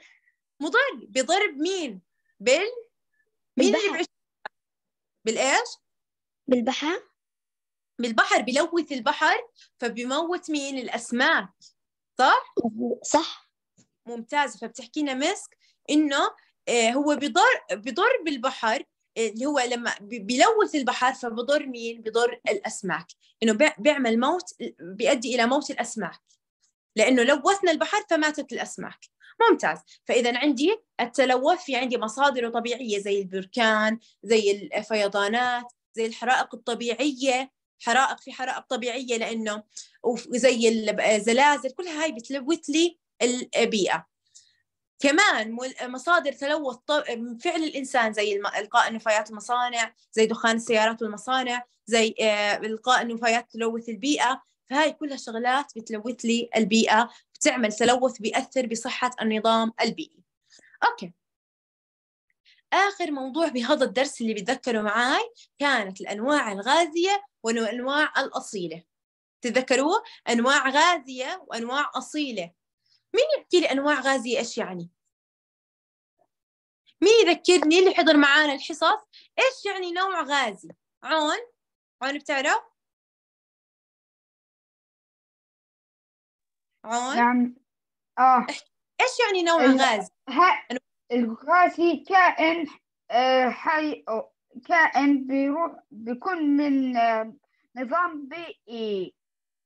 مضر بضرب مين بال مين بالبحر. اللي بيعيش بالايش؟ بالبحر بالبحر بلوث البحر فبيموت مين الاسماك صح؟ صح ممتاز فبتحكي لنا مسك انه آه، هو بضر بضر بالبحر آه، اللي هو لما بيلوث البحر فبضر مين؟ بضر الاسماك، انه بيعمل موت بيؤدي الى موت الاسماك لانه لوثنا البحر فماتت الاسماك، ممتاز فاذا عندي التلوث في عندي مصادره طبيعيه زي البركان زي الفيضانات زي الحرائق الطبيعيه حرائق في حرائق طبيعيه لانه وزي الزلازل كلها هاي بتلوث لي البيئه كمان مصادر تلوث فعل الانسان زي القاء نفايات المصانع زي دخان السيارات والمصانع زي آه، القاء النفايات تلوث البيئه فهاي كلها شغلات بتلوث لي البيئة بتعمل تلوث بيأثر بصحة النظام البيئي أوكي آخر موضوع بهذا الدرس اللي بتذكره معاي كانت الأنواع الغازية والأنواع الأصيلة تتذكروه أنواع غازية وأنواع أصيلة مين يحكي لي أنواع غازية إيش يعني؟ مين يذكرني اللي حضر معانا الحصص إيش يعني نوع غازي؟ عون عون بتعرف؟ عون يعني، نعم اه ايش يعني نوع ال... غاز؟ ها... الغاز هي كائن آه، حي أو كائن بيروح بيكون من آه، نظام بيئي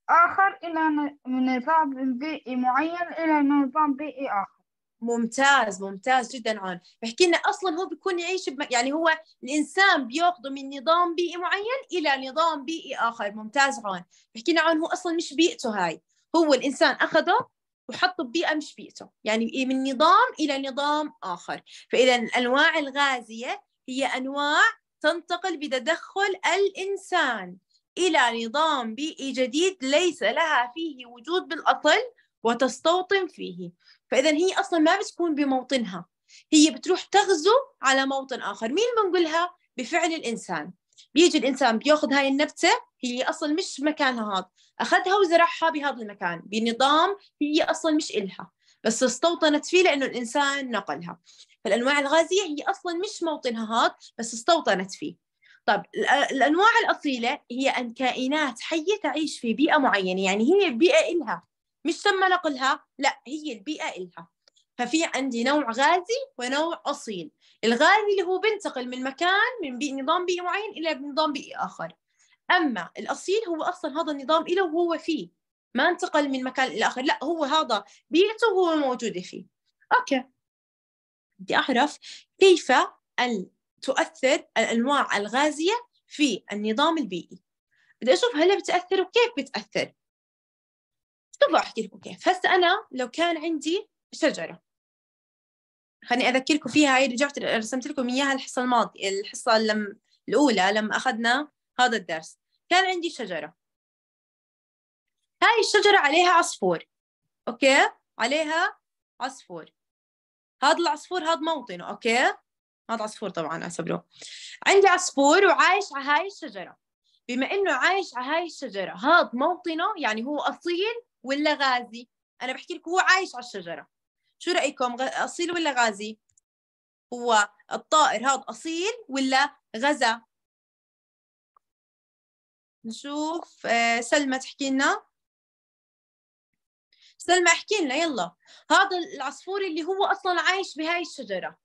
آخر إلى نظام بيئي معين إلى نظام بيئي آخر ممتاز ممتاز جدا عون بحكي لنا اصلا هو بيكون يعيش بم... يعني هو الانسان بياخذه من نظام بيئي معين الى نظام بيئي اخر ممتاز عون بحكي لنا عون هو اصلا مش بيئته هاي هو الإنسان أخذه وحطه ببيئة مش بيئته يعني إيه، من نظام إلى نظام آخر فإذا الأنواع الغازية هي أنواع تنتقل بتدخل الإنسان إلى نظام بيئي جديد ليس لها فيه وجود بالأصل وتستوطن فيه فإذا هي أصلا ما بتكون بموطنها هي بتروح تغزو على موطن آخر مين بنقولها؟ بفعل الإنسان بيجي الانسان بياخذ هاي النبته هي اصلا مش مكانها هذا اخذها وزرعها بهذا المكان بنظام هي اصلا مش إلها بس استوطنت فيه لانه الانسان نقلها فالانواع الغازيه هي اصلا مش موطنها هذا بس استوطنت فيه طب الانواع الاصيله هي ان كائنات حيه تعيش في بيئه معينه يعني هي البيئه إلها مش تم نقلها لا هي البيئه إلها ففي عندي نوع غازي ونوع اصيل الغازي اللي هو بينتقل من مكان من بي نظام بيئي معين إلى نظام بيئي آخر أما الأصيل هو أصلا هذا النظام له وهو فيه ما انتقل من مكان إلى آخر لا هو هذا بيئته وهو موجودة فيه أوكي بدي أعرف كيف تؤثر الأنواع الغازية في النظام البيئي بدي أشوف هل بتأثر وكيف بتأثر طب احكي لكم كيف هسه أنا لو كان عندي شجرة خليني اذكركم فيها هاي رجعت رسمت لكم اياها الحصه الماضيه الحصه لم الاولى لما اخذنا هذا الدرس كان عندي شجره هاي الشجره عليها عصفور اوكي عليها عصفور هذا العصفور هذا موطنه اوكي هذا عصفور طبعا اعتبره عندي عصفور وعايش على هاي الشجره بما انه عايش على هاي الشجره هذا موطنه يعني هو اصيل ولا غازي انا بحكي لكم هو عايش على الشجره شو رايكم اصيل ولا غازي هو الطائر هذا اصيل ولا غزا نشوف آه، سلمى تحكي لنا سلمى احكي لنا يلا هذا العصفور اللي هو اصلا عايش بهاي الشجره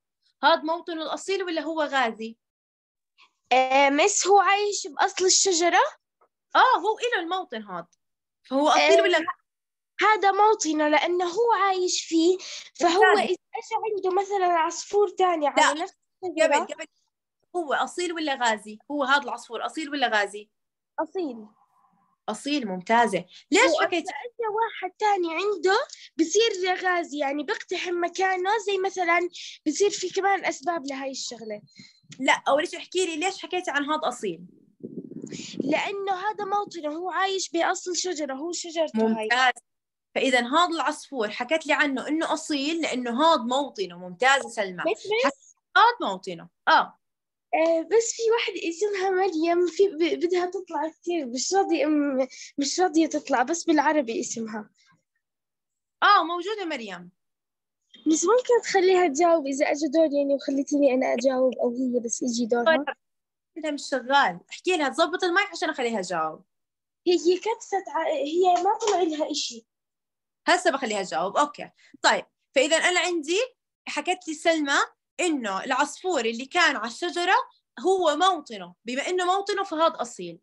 هذا موطنه الاصيل ولا هو غازي آه مس هو عايش باصل الشجره اه هو له الموطن هذا فهو اصيل آه ولا هذا موطنه لأنه هو عايش فيه فهو إذا إجى عنده مثلا عصفور ثاني على نفس قبل قبل هو أصيل ولا غازي؟ هو هذا العصفور أصيل ولا غازي؟ أصيل أصيل ممتازة ليش حكيت إذا واحد ثاني عنده بصير غازي يعني بقتحم مكانه زي مثلا بصير في كمان أسباب لهي الشغلة لا أول شيء احكي لي ليش حكيتي عن هذا أصيل لأنه هذا موطنه هو عايش بأصل شجرة هو شجرته ممتاز هاي. فاذا هذا العصفور حكت لي عنه انه اصيل لانه هذا موطنه ممتازه سلمى هذا موطنه اه, آه، بس في واحدة اسمها مريم في بدها تطلع كثير مش راضية مش راضية تطلع بس بالعربي اسمها اه موجودة مريم بس ممكن تخليها تجاوب إذا اجى دور يعني وخليتيني أنا أجاوب أو هي بس إجي دورها طيب. انت مش شغال احكي لها تظبط المايك عشان أخليها تجاوب هي كتفت ع... هي ما طلع لها إشي هسه بخليها تجاوب اوكي طيب فاذا انا عندي حكت لي سلمى انه العصفور اللي كان على الشجره هو موطنه بما انه موطنه فهذا اصيل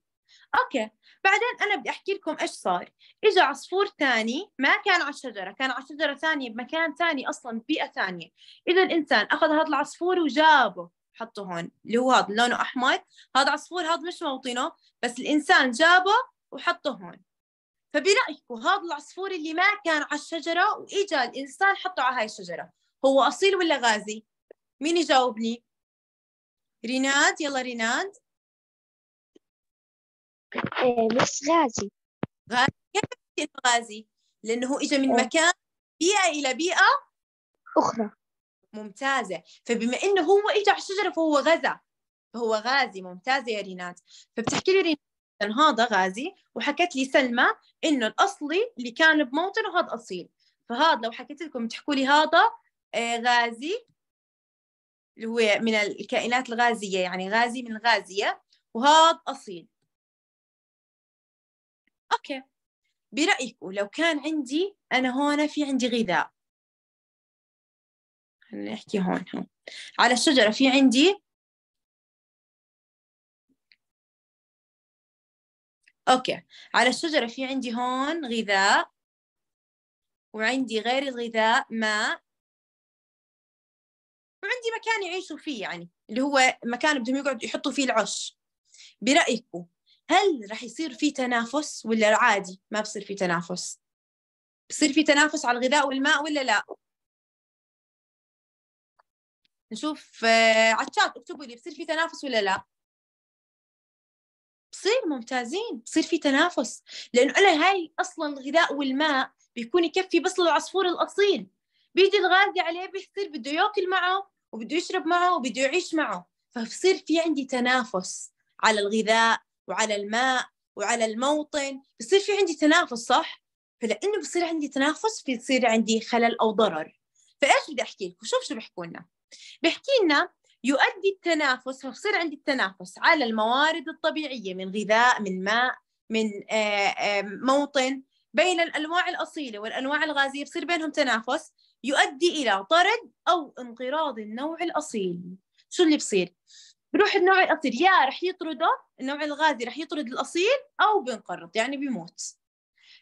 اوكي بعدين انا بدي احكي لكم ايش صار اجى عصفور ثاني ما كان على الشجره كان على شجره ثانيه بمكان ثاني اصلا بيئه ثانيه اذا الانسان اخذ هذا العصفور وجابه حطه هون اللي هو هذا لونه احمر هذا عصفور هذا مش موطنه بس الانسان جابه وحطه هون فبرأيكم هذا العصفور اللي ما كان على الشجرة وإجا الإنسان حطه على هاي الشجرة هو أصيل ولا غازي؟ مين يجاوبني؟ ريناد يلا ريناد بس إيه، غازي غازي كيف غازي؟ لأنه إجا من إيه. مكان بيئة إلى بيئة أخرى ممتازة فبما إنه هو إجا على الشجرة فهو غزا فهو غازي ممتازة يا ريناد فبتحكي لي ريناد هذا غازي وحكت لي سلمى انه الاصلي اللي كان بموطن وهذا اصيل فهذا لو حكيت لكم تحكوا لي هذا آه، غازي اللي هو من الكائنات الغازية يعني غازي من غازيه وهذا أصيل أوكي برأيكم لو كان عندي أنا هون في عندي غذاء خلينا نحكي هون على الشجرة في عندي أوكي على الشجرة في عندي هون غذاء وعندي غير الغذاء ماء وعندي مكان يعيشوا فيه يعني اللي هو مكان بدهم يقعدوا يحطوا فيه العش برأيكم هل راح يصير في تنافس ولا عادي ما بصير في تنافس بصير في تنافس على الغذاء والماء ولا لا نشوف آه، على الشات اكتبوا لي بصير في تنافس ولا لا بتصير ممتازين بصير في تنافس لانه انا هاي اصلا الغذاء والماء بيكون يكفي بس للعصفور الاصيل بيجي الغازي عليه بيصير بده ياكل معه وبده يشرب معه وبده يعيش معه فبصير في عندي تنافس على الغذاء وعلى الماء وعلى الموطن بصير في عندي تنافس صح فلانه بصير عندي تنافس بصير عندي خلل او ضرر فايش بدي احكي لكم شوف شو بيحكوا لنا بيحكي لنا يؤدي التنافس فيصير عندي التنافس على الموارد الطبيعية من غذاء من ماء من آه، آه، موطن بين الأنواع الأصيلة والأنواع الغازية بصير بينهم تنافس يؤدي إلى طرد أو انقراض النوع الأصيل شو اللي بصير؟ بروح النوع الأصيل يا رح يطرده النوع الغازي رح يطرد الأصيل أو بينقرض يعني بيموت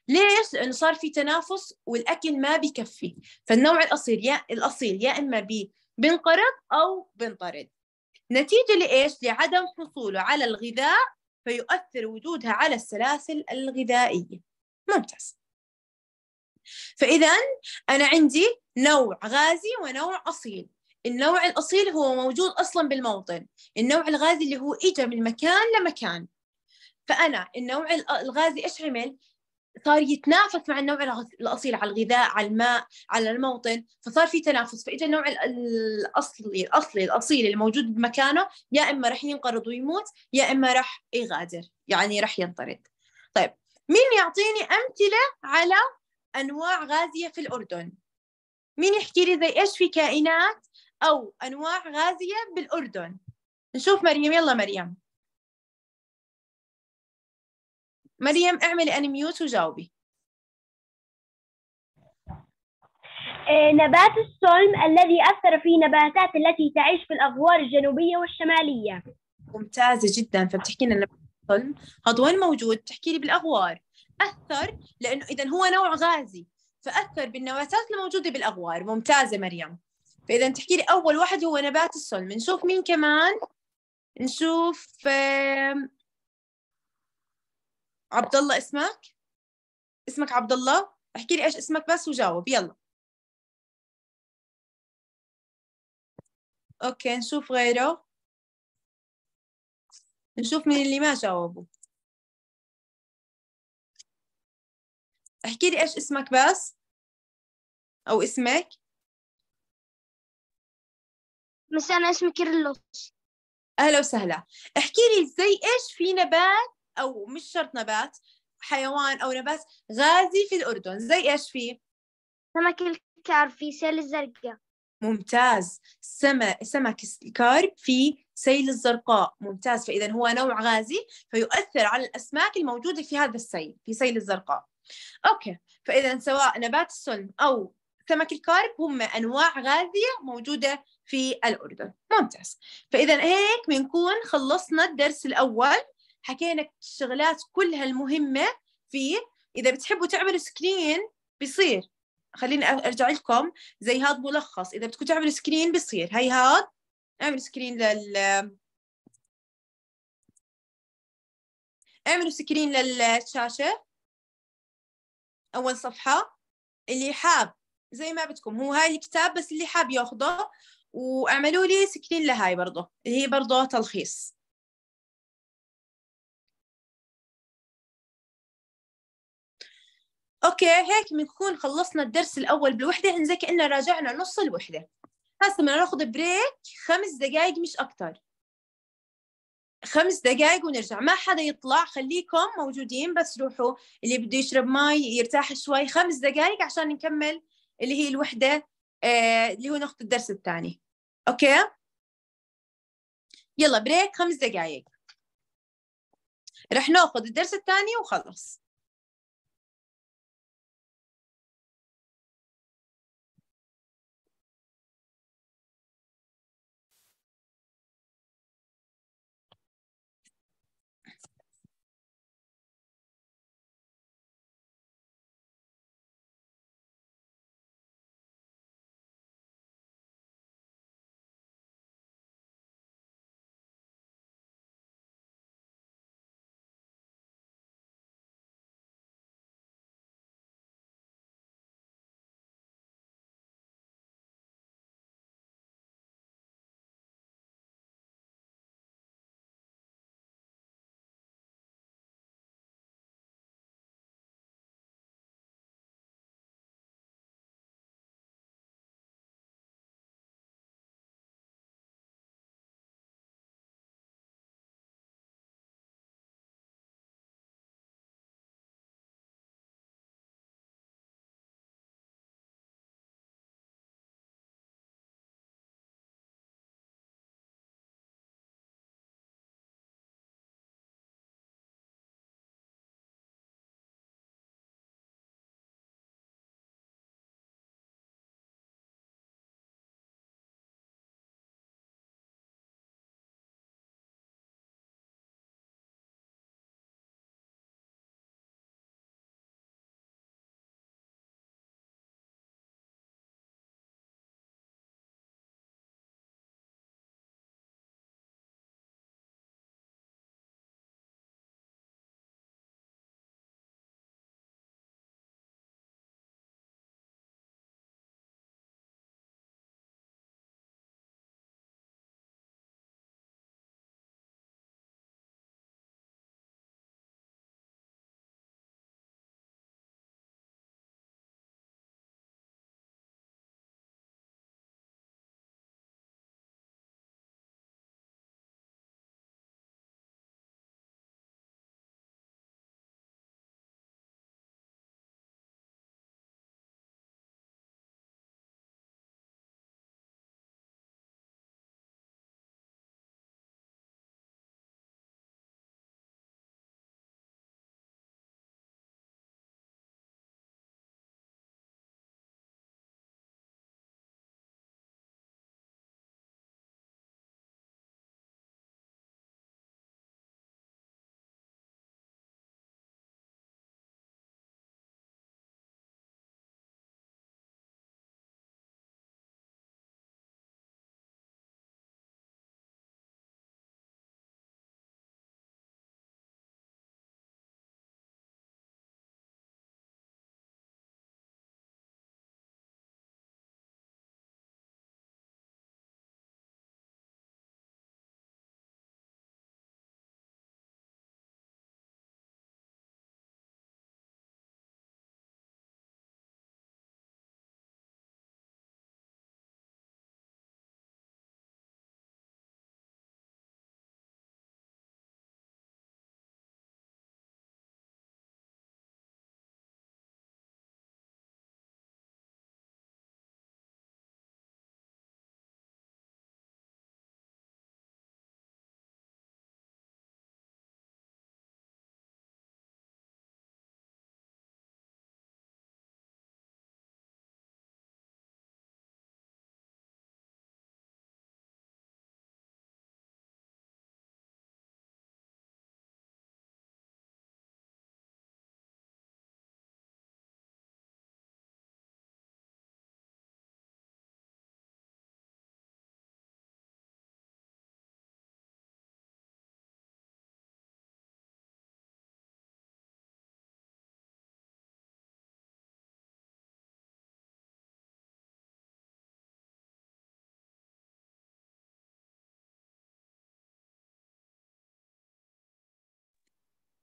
ليش؟ لأنه صار في تنافس والأكل ما بكفي فالنوع الأصيل يا الأصيل يا إما بي بينقرض أو بينطرد نتيجة لإيش؟ لعدم حصوله على الغذاء فيؤثر وجودها على السلاسل الغذائية ممتاز فإذا أنا عندي نوع غازي ونوع أصيل النوع الأصيل هو موجود أصلا بالموطن النوع الغازي اللي هو إجا من مكان لمكان فأنا النوع الغازي إيش عمل؟ صار يتنافس مع النوع الاصيل على الغذاء على الماء على الموطن فصار في تنافس فاجى النوع الاصلي الاصلي الاصيل اللي موجود بمكانه يا اما راح ينقرض ويموت يا اما راح يغادر يعني راح ينطرد طيب مين يعطيني امثله على انواع غازيه في الاردن مين يحكي لي زي ايش في كائنات او انواع غازيه بالاردن نشوف مريم يلا مريم مريم اعملي انميوت وجاوبي آه، نبات السلم الذي أثر في نباتات التي تعيش في الأغوار الجنوبية والشمالية ممتازة جدا فبتحكي لنا نبات السلم هذا وين موجود؟ بتحكي لي بالأغوار أثر لأنه إذا هو نوع غازي فأثر بالنباتات الموجودة بالأغوار ممتازة مريم فإذا تحكي لي أول واحد هو نبات السلم نشوف مين كمان نشوف عبد الله اسمك اسمك عبد الله احكي لي ايش اسمك بس وجاوب يلا اوكي نشوف غيره نشوف مين اللي ما جاوبوا احكي لي ايش اسمك بس او اسمك مثلا انا اسمي كيرلوس اهلا وسهلا احكي لي زي ايش في نبات او مش شرط نبات حيوان او نبات غازي في الاردن زي ايش في سمك الكارب في سيل الزرقاء ممتاز سم... سمك الكارب في سيل الزرقاء ممتاز فاذا هو نوع غازي فيؤثر على الاسماك الموجوده في هذا السيل في سيل الزرقاء اوكي فاذا سواء نبات السلم او سمك الكارب هم انواع غازيه موجوده في الاردن ممتاز فاذا هيك بنكون خلصنا الدرس الاول حكينا الشغلات كلها المهمه فيه اذا بتحبوا تعملوا سكرين بيصير خليني ارجع لكم زي هذا ملخص اذا بدكم تعملوا سكرين بيصير هي هذا اعملوا سكرين لل اعملوا سكرين للشاشه اول صفحه اللي حاب زي ما بدكم هو هاي الكتاب بس اللي حاب ياخده واعملوا لي سكرين لهاي برضه اللي هي برضه تلخيص اوكي هيك بنكون خلصنا الدرس الاول بالوحده زي كاننا راجعنا نص الوحده هسه بدنا ناخذ بريك خمس دقائق مش اكثر خمس دقائق ونرجع ما حدا يطلع خليكم موجودين بس روحوا اللي بده يشرب مي يرتاح شوي خمس دقائق عشان نكمل اللي هي الوحده آه اللي هو ناخذ الدرس الثاني اوكي يلا بريك خمس دقائق رح ناخذ الدرس الثاني وخلص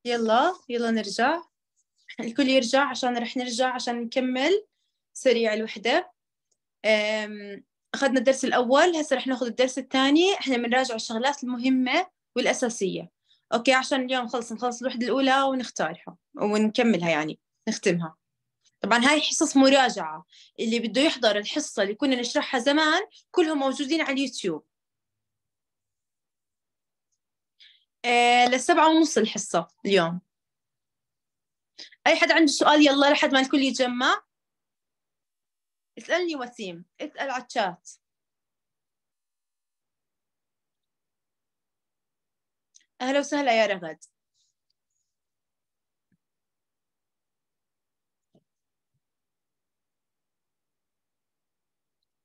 يلا يلا نرجع الكل يرجع عشان رح نرجع عشان نكمل سريع الوحدة أخذنا الدرس الأول هسا رح ناخذ الدرس الثاني إحنا بنراجع الشغلات المهمة والأساسية أوكي عشان اليوم خلص نخلص الوحدة الأولى ونختارها ونكملها يعني نختمها طبعا هاي حصص مراجعة اللي بده يحضر الحصة اللي كنا نشرحها زمان كلهم موجودين على اليوتيوب للسبعة آه، ونص الحصة اليوم أي حد عنده سؤال يلا لحد ما الكل يتجمع اسألني وسيم اسأل على الشات أهلا وسهلا يا رغد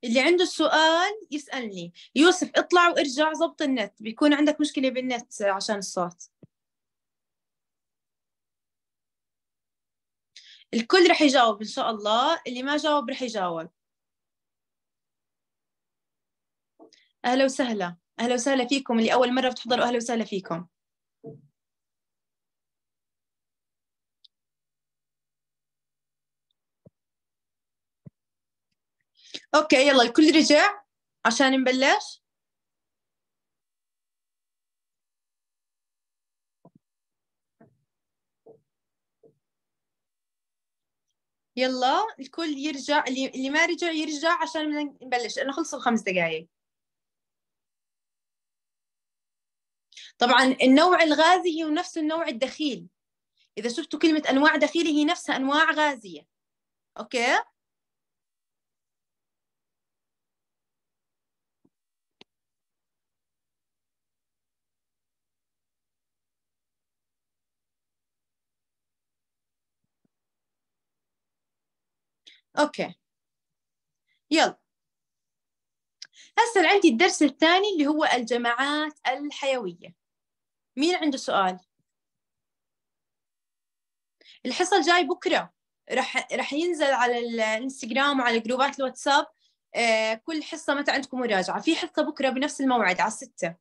اللي عنده السؤال يسألني يوسف اطلع وارجع ضبط النت بيكون عندك مشكلة بالنت عشان الصوت الكل رح يجاوب إن شاء الله اللي ما جاوب رح يجاوب أهلا وسهلا أهلا وسهلا فيكم اللي أول مرة بتحضروا أهلا وسهلا فيكم اوكي يلا الكل رجع عشان نبلش يلا الكل يرجع اللي ما رجع يرجع عشان نبلش لانه خلصوا الخمس دقائق طبعا النوع الغازي هو نفس النوع الدخيل اذا شفتوا كلمه انواع دخيله هي نفسها انواع غازيه اوكي أوكي يلا هسه عندي الدرس الثاني اللي هو الجماعات الحيوية مين عنده سؤال؟ الحصة الجاي بكرة رح رح ينزل على الانستغرام وعلى جروبات الواتساب آه كل حصة متى عندكم مراجعة في حصة بكرة بنفس الموعد على الستة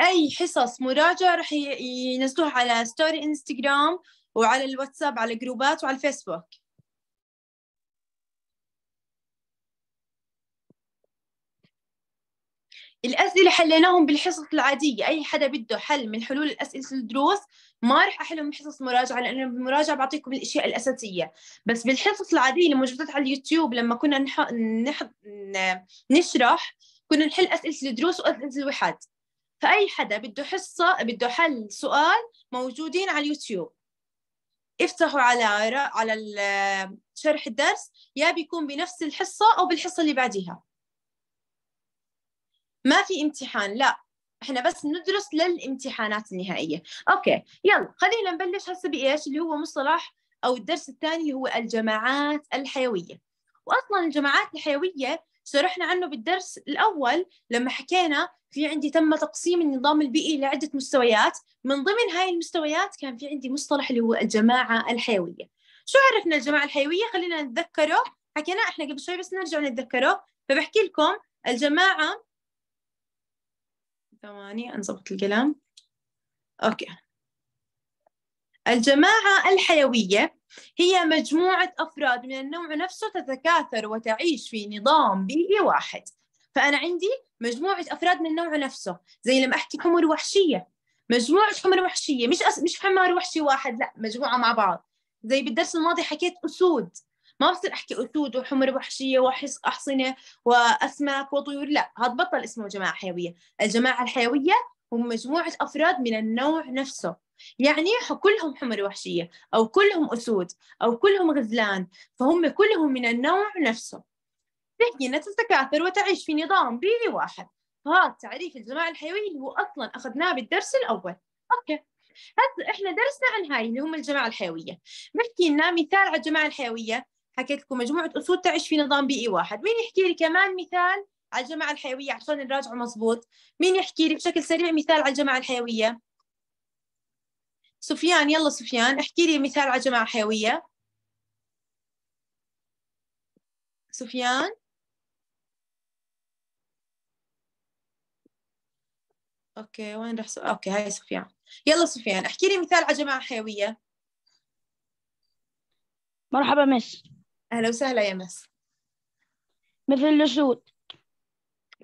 أي حصص مراجعة رح ينزلوها على ستوري انستغرام وعلى الواتساب على الجروبات وعلى الفيسبوك الأسئلة حليناهم بالحصص العادية أي حدا بده حل من حلول الأسئلة الدروس ما رح أحلهم بحصص مراجعة لأنه بالمراجعة بعطيكم الأشياء الأساسية بس بالحصص العادية اللي موجودات على اليوتيوب لما كنا نح... نح... نشرح كنا نحل أسئلة الدروس وأسئلة الوحات فأي حدا بده حصة بده حل سؤال موجودين على اليوتيوب افتحوا على على شرح الدرس يا بيكون بنفس الحصة أو بالحصة اللي بعديها ما في امتحان لا احنا بس ندرس للامتحانات النهائية اوكي يلا خلينا نبلش هسه بإيش اللي هو مصطلح أو الدرس الثاني هو الجماعات الحيوية وأصلا الجماعات الحيوية شرحنا عنه بالدرس الأول لما حكينا في عندي تم تقسيم النظام البيئي لعدة مستويات من ضمن هاي المستويات كان في عندي مصطلح اللي هو الجماعة الحيوية شو عرفنا الجماعة الحيوية خلينا نتذكره حكينا احنا قبل شوي بس نرجع نتذكره فبحكي لكم الجماعة ثواني انضبط الكلام اوكي الجماعة الحيوية هي مجموعة أفراد من النوع نفسه تتكاثر وتعيش في نظام بيئي واحد فأنا عندي مجموعة أفراد من النوع نفسه زي لما أحكي حمر وحشية مجموعة حمر وحشية مش أس... مش حمار وحشي واحد لا مجموعة مع بعض زي بالدرس الماضي حكيت أسود ما بصير أحكي أسود وحمر وحشية وأحصنة وأسماك وطيور لا هذا بطل اسمه جماعة حيوية الجماعة الحيوية هم مجموعة أفراد من النوع نفسه يعني كلهم حمر وحشية أو كلهم أسود أو كلهم غزلان فهم كلهم من النوع نفسه تحكي أن تتكاثر وتعيش في نظام بيئي واحد هذا تعريف الجماعة الحيوية اللي هو أصلا أخذناه بالدرس الأول أوكي هسه احنا درسنا عن هاي اللي هم الجماعة الحيوية بحكي لنا مثال على الجماعة الحيوية حكيت لكم مجموعة أصول تعيش في نظام بيئي واحد مين يحكي لي كمان مثال على الجماعة الحيوية عشان نراجعه مزبوط مين يحكي لي بشكل سريع مثال على الجماعة الحيوية سفيان يلا سفيان احكي لي مثال على الجماعة الحيوية سفيان اوكي وين راح اوكي هاي سفيان يلا سفيان احكي لي مثال على جماعه حيويه مرحبا مس اهلا وسهلا يا مس مثل الاسود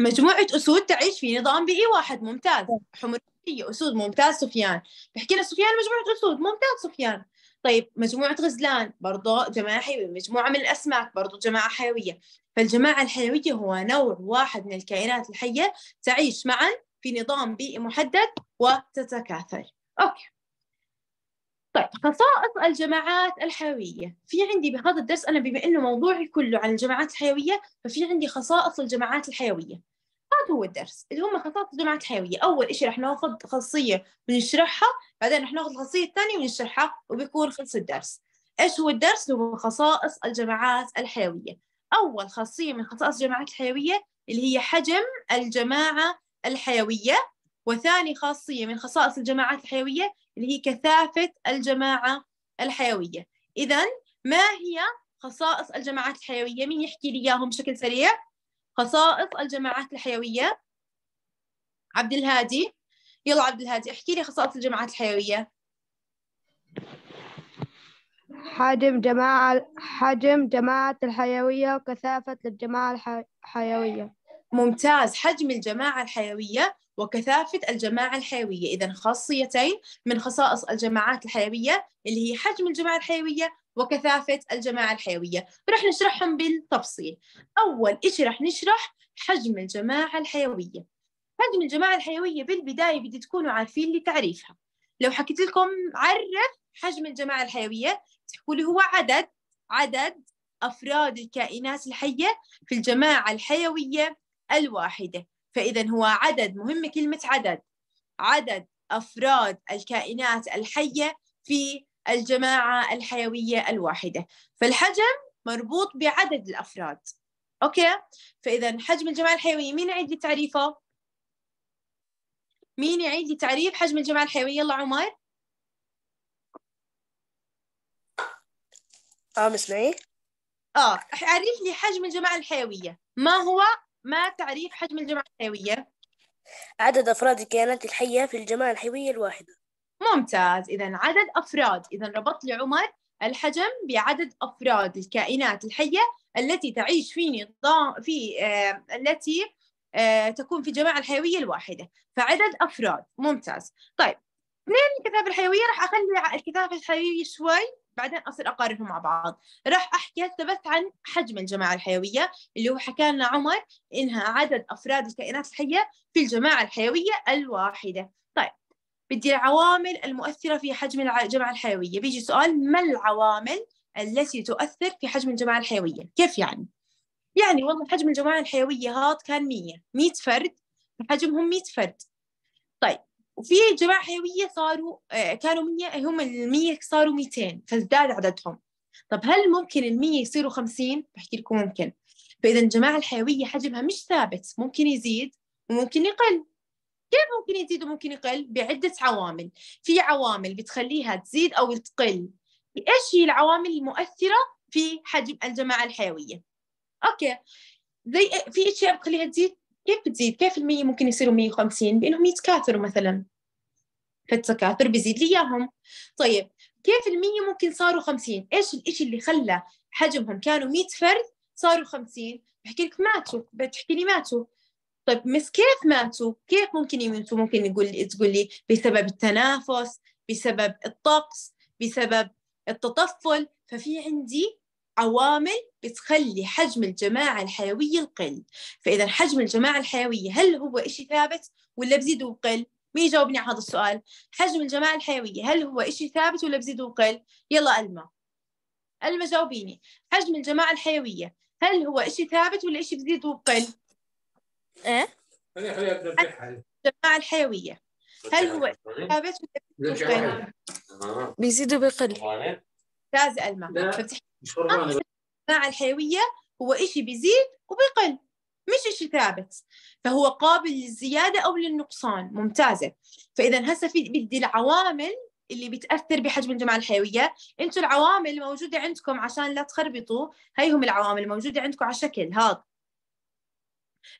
مجموعة أسود تعيش في نظام بيئي واحد ممتاز حمرية أسود ممتاز سفيان بحكي لنا سفيان مجموعة أسود ممتاز سفيان طيب مجموعة غزلان برضه جماعة حيوية مجموعة من الأسماك برضه جماعة حيوية فالجماعة الحيوية هو نوع واحد من الكائنات الحية تعيش معا في نظام بيئي محدد وتتكاثر أوكي طيب خصائص الجماعات الحيوية في عندي بهذا الدرس أنا بما أنه موضوعي كله عن الجماعات الحيوية ففي عندي خصائص الجماعات الحيوية هذا هو الدرس اللي هم خصائص الجماعات الحيوية أول شيء رح ناخذ خاصية بنشرحها بعدين رح ناخذ الخاصية الثانية ونشرحها وبيكون خلص الدرس إيش هو الدرس هو خصائص الجماعات الحيوية أول خاصية من خصائص الجماعات الحيوية اللي هي حجم الجماعة الحيوية وثاني خاصية من خصائص الجماعات الحيوية اللي هي كثافة الجماعة الحيوية إذا ما هي خصائص الجماعات الحيوية؟ مين يحكي لي إياهم بشكل سريع؟ خصائص الجماعات الحيوية عبد الهادي يلا عبد الهادي احكي لي خصائص الجماعات الحيوية حجم جماعة حجم جماعة الحيوية وكثافة الجماعة الحيوية ممتاز حجم الجماعة الحيوية وكثافة الجماعة الحيوية إذا خاصيتين من خصائص الجماعات الحيوية اللي هي حجم الجماعة الحيوية وكثافة الجماعة الحيوية رح نشرحهم بالتفصيل أول إشي رح نشرح حجم الجماعة الحيوية حجم الجماعة الحيوية بالبداية بدي تكونوا عارفين لتعريفها لو حكيت لكم عرف حجم الجماعة الحيوية تحكوا لي هو عدد عدد أفراد الكائنات الحية في الجماعة الحيوية الواحدة فإذا هو عدد مهم كلمة عدد عدد أفراد الكائنات الحية في الجماعة الحيوية الواحدة فالحجم مربوط بعدد الأفراد أوكي فإذا حجم الجماعة الحيوية مين يعيد لي تعريفه؟ مين يعيد لي تعريف حجم الجماعة الحيوية يلا عمر؟ آه معي؟ آه عرف لي حجم الجماعة الحيوية ما هو ما تعريف حجم الجماعة الحيوية؟ عدد أفراد الكائنات الحية في الجماعة الحيوية الواحدة ممتاز إذا عدد أفراد إذا ربط لي عمر الحجم بعدد أفراد الكائنات الحية التي تعيش في نظام في آه التي آه تكون في الجماعة الحيوية الواحدة فعدد أفراد ممتاز طيب اثنين الكثافة الحيوية راح أخلي الكثافة الحيوية شوي بعدين اصير اقارنهم مع بعض راح احكي هسه بس عن حجم الجماعه الحيويه اللي هو حكى لنا عمر انها عدد افراد الكائنات الحيه في الجماعه الحيويه الواحده طيب بدي العوامل المؤثره في حجم الجماعه الحيويه بيجي سؤال ما العوامل التي تؤثر في حجم الجماعه الحيويه كيف يعني يعني والله حجم الجماعه الحيويه هاد كان 100 100 فرد حجمهم 100 فرد وفي جماعة حيوية صاروا آه، كانوا 100 هم ال 100 صاروا 200 فازداد عددهم طب هل ممكن ال 100 يصيروا 50 بحكي لكم ممكن فإذا الجماعة الحيوية حجمها مش ثابت ممكن يزيد وممكن يقل كيف ممكن يزيد وممكن يقل بعدة عوامل في عوامل بتخليها تزيد أو تقل إيش هي العوامل المؤثرة في حجم الجماعة الحيوية أوكي زي في أشياء بتخليها تزيد كيف بتزيد؟ كيف المية ممكن يصيروا 150 بأنهم يتكاثروا مثلا فالتكاثر بيزيد لي اياهم طيب كيف ال100 ممكن صاروا 50 ايش الشيء اللي خلى حجمهم كانوا 100 فرد صاروا 50 بحكي لك ماتوا بتحكي لي ماتوا طيب مس كيف ماتوا كيف ممكن يموتوا ممكن يقول تقول لي بسبب التنافس بسبب الطقس بسبب التطفل ففي عندي عوامل بتخلي حجم الجماعة الحيوية القل فإذا حجم الجماعة الحيوية هل هو إشي ثابت ولا بزيد وقل مين يجاوبني على هذا السؤال حجم الجماعة الحيوية هل هو إشي ثابت ولا بزيد وقل يلا ألما ألما جاوبيني حجم الجماعة الحيوية هل هو إشي ثابت ولا إشي بزيد وقل إيه الجماعة الحيوية هل هو ثابت ولا بزيد وقل بيزيد وبيقل فاز ألما الجماعة الحيوية هو إشي بزيد وبيقل مش شيء ثابت فهو قابل للزيادة أو للنقصان ممتازة فإذا هسه في بدي العوامل اللي بتأثر بحجم الجماعة الحيوية أنتوا العوامل موجودة عندكم عشان لا تخربطوا هي هم العوامل موجودة عندكم على شكل هذا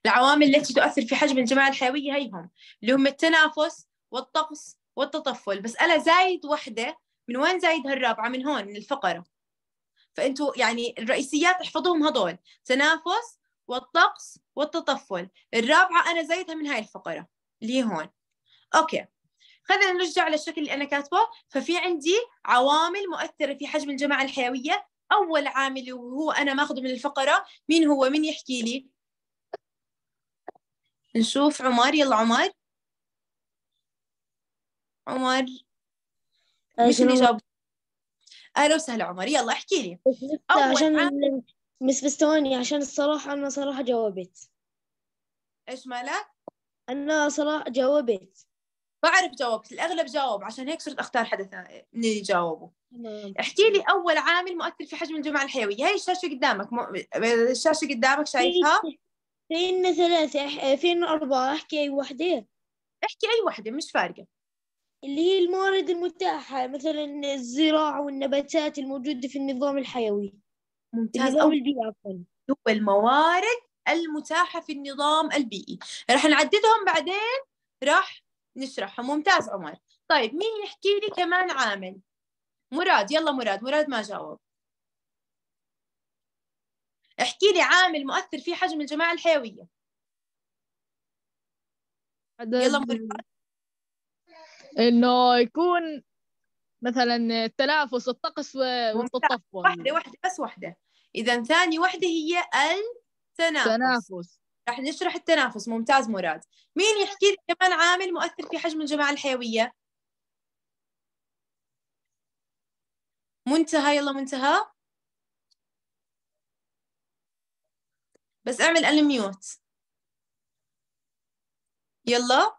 العوامل التي تؤثر في حجم الجماعة الحيوية هي هم اللي هم التنافس والطقس والتطفل بس أنا زايد وحدة من وين زايد هالرابعة من هون من الفقرة فأنتوا يعني الرئيسيات احفظوهم هدول تنافس والطقس والتطفل الرابعة أنا زايدها من هاي الفقرة اللي هون أوكي خلينا نرجع للشكل اللي أنا كاتبه ففي عندي عوامل مؤثرة في حجم الجماعة الحيوية أول عامل وهو أنا ماخذه من الفقرة مين هو مين يحكي لي نشوف عمر يلا عمر عمر مش الإجابة أهلا وسهلا عمر يلا احكي لي أول عامل بس بس ثواني عشان الصراحة أنا صراحة جاوبت إيش مالك؟ أنا صراحة جاوبت بعرف جاوبت الأغلب جاوب عشان هيك صرت أختار حدا ثاني اللي يجاوبه احكي لي أول عامل مؤثر في حجم الجمعة الحيوية هاي الشاشة قدامك م... الشاشة قدامك شايفها؟ فين ثلاثة فين أربعة احكي أي وحدة احكي أي وحدة مش فارقة اللي هي الموارد المتاحة مثلا الزراعة والنباتات الموجودة في النظام الحيوي ممتاز أو البيئة هو الموارد المتاحة في النظام البيئي راح نعددهم بعدين راح نشرحهم ممتاز عمر طيب مين يحكي لي كمان عامل مراد يلا مراد مراد ما جاوب احكي لي عامل مؤثر في حجم الجماعة الحيوية يلا مراد انه يكون مثلا التنافس والطقس والتطفل واحدة واحدة بس واحدة إذا ثاني واحدة هي التنافس تنافس. راح نشرح التنافس ممتاز مراد مين يحكي لي كمان عامل مؤثر في حجم الجماعة الحيوية منتهى يلا منتهى بس اعمل الميوت يلا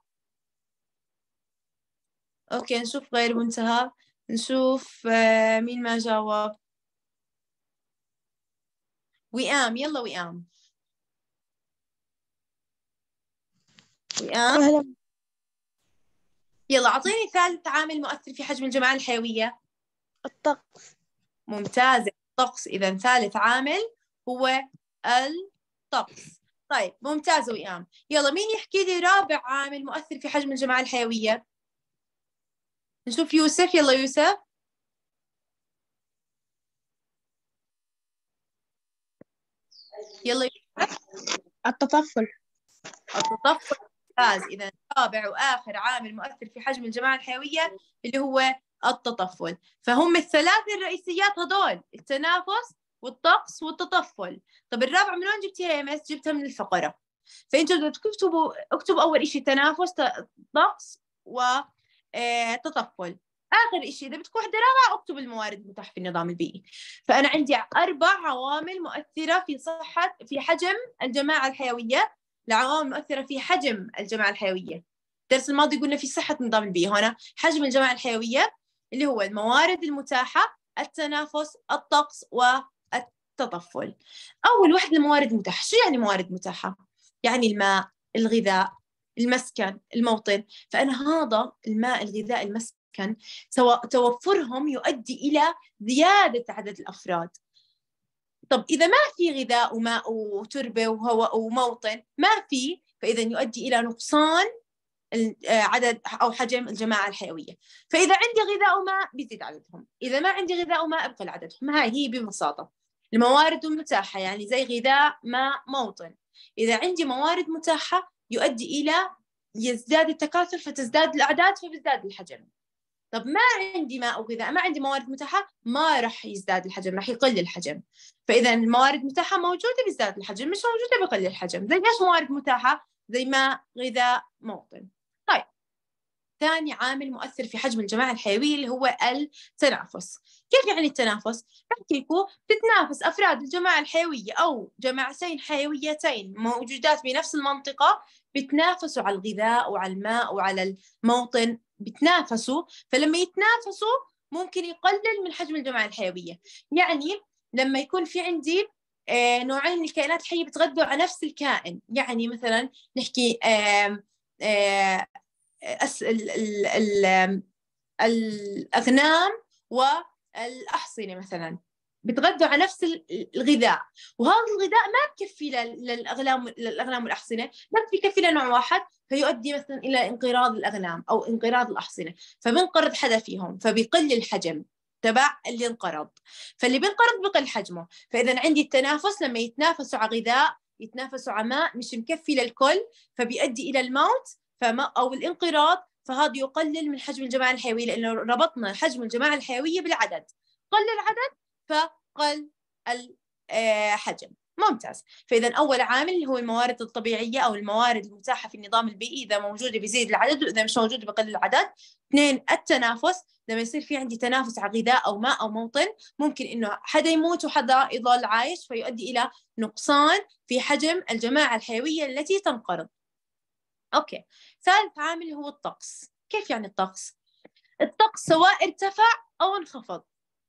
اوكي نشوف غير منتهى نشوف آه، مين ما جاوب وئام يلا وئام وئام أهلا. يلا أعطيني ثالث عامل مؤثر في حجم الجماعة الحيوية الطقس ممتاز الطقس إذا ثالث عامل هو الطقس طيب ممتاز وئام يلا مين يحكي لي رابع عامل مؤثر في حجم الجماعة الحيوية نشوف يوسف يلا يوسف يلا التطفل التطفل ممتاز إذا رابع وآخر عامل مؤثر في حجم الجماعة الحيوية اللي هو التطفل فهم الثلاث الرئيسيات هذول التنافس والطقس والتطفل طب الرابع من وين جبتيها يا مس جبتها من الفقرة فأنتوا تكتبوا اكتبوا أول شيء تنافس طقس و آه، تطفل اخر شيء اذا بدك وحده اكتب الموارد المتاحه في النظام البيئي فانا عندي اربع عوامل مؤثره في صحه في حجم الجماعه الحيويه العوامل المؤثره في حجم الجماعه الحيويه الدرس الماضي قلنا في صحه النظام البيئي هنا حجم الجماعه الحيويه اللي هو الموارد المتاحه التنافس الطقس والتطفل اول واحد الموارد المتاحه شو يعني موارد متاحه يعني الماء الغذاء المسكن الموطن فأنا هذا الماء الغذاء المسكن توفرهم يؤدي إلى زيادة عدد الأفراد طب إذا ما في غذاء وماء وتربة وهواء وموطن ما في فإذا يؤدي إلى نقصان آه، عدد أو حجم الجماعة الحيوية فإذا عندي غذاء وماء بيزيد عددهم إذا ما عندي غذاء وماء بقل عددهم هاي هي ببساطة الموارد متاحة يعني زي غذاء ماء موطن إذا عندي موارد متاحة يؤدي إلى يزداد التكاثر فتزداد الأعداد فبيزداد الحجم طب ما عندي ماء وغذاء ما عندي موارد متاحة ما راح يزداد الحجم راح يقل الحجم فإذا الموارد متاحة موجودة بيزداد الحجم مش موجودة بقل الحجم زي إيش موارد متاحة زي ماء غذاء موطن طيب ثاني عامل مؤثر في حجم الجماعة الحيوية اللي هو التنافس كيف يعني التنافس؟ بحكي لكم تتنافس أفراد الجماعة الحيوية أو جماعتين حيويتين موجودات بنفس المنطقة بتنافسوا على الغذاء وعلى الماء وعلى الموطن بتنافسوا فلما يتنافسوا ممكن يقلل من حجم الجماعة الحيوية يعني لما يكون في عندي آه، نوعين من الكائنات الحية بتغذوا على نفس الكائن يعني مثلا نحكي آه، الأغنام والأحصنة مثلا بتغذوا على نفس الغذاء وهذا الغذاء ما بكفي للاغلام للاغلام والاحصنه بس بكفي لنوع واحد فيؤدي مثلا الى انقراض الاغلام او انقراض الاحصنه فبنقرض حدا فيهم فبقل الحجم تبع اللي انقرض فاللي بينقرض بقل حجمه فاذا عندي التنافس لما يتنافسوا على غذاء يتنافسوا على ماء مش مكفي للكل فبيؤدي الى الموت فما او الانقراض فهذا يقلل من حجم الجماعه الحيويه لانه ربطنا حجم الجماعه الحيويه بالعدد قل العدد فقل الحجم آه، ممتاز فإذا أول عامل هو الموارد الطبيعية أو الموارد المتاحة في النظام البيئي إذا موجودة بيزيد العدد وإذا مش موجودة بقل العدد اثنين التنافس لما يصير في عندي تنافس على غذاء أو ماء أو موطن ممكن إنه حدا يموت وحدا يظل عايش فيؤدي إلى نقصان في حجم الجماعة الحيوية التي تنقرض أوكي ثالث عامل هو الطقس كيف يعني الطقس؟ الطقس سواء ارتفع أو انخفض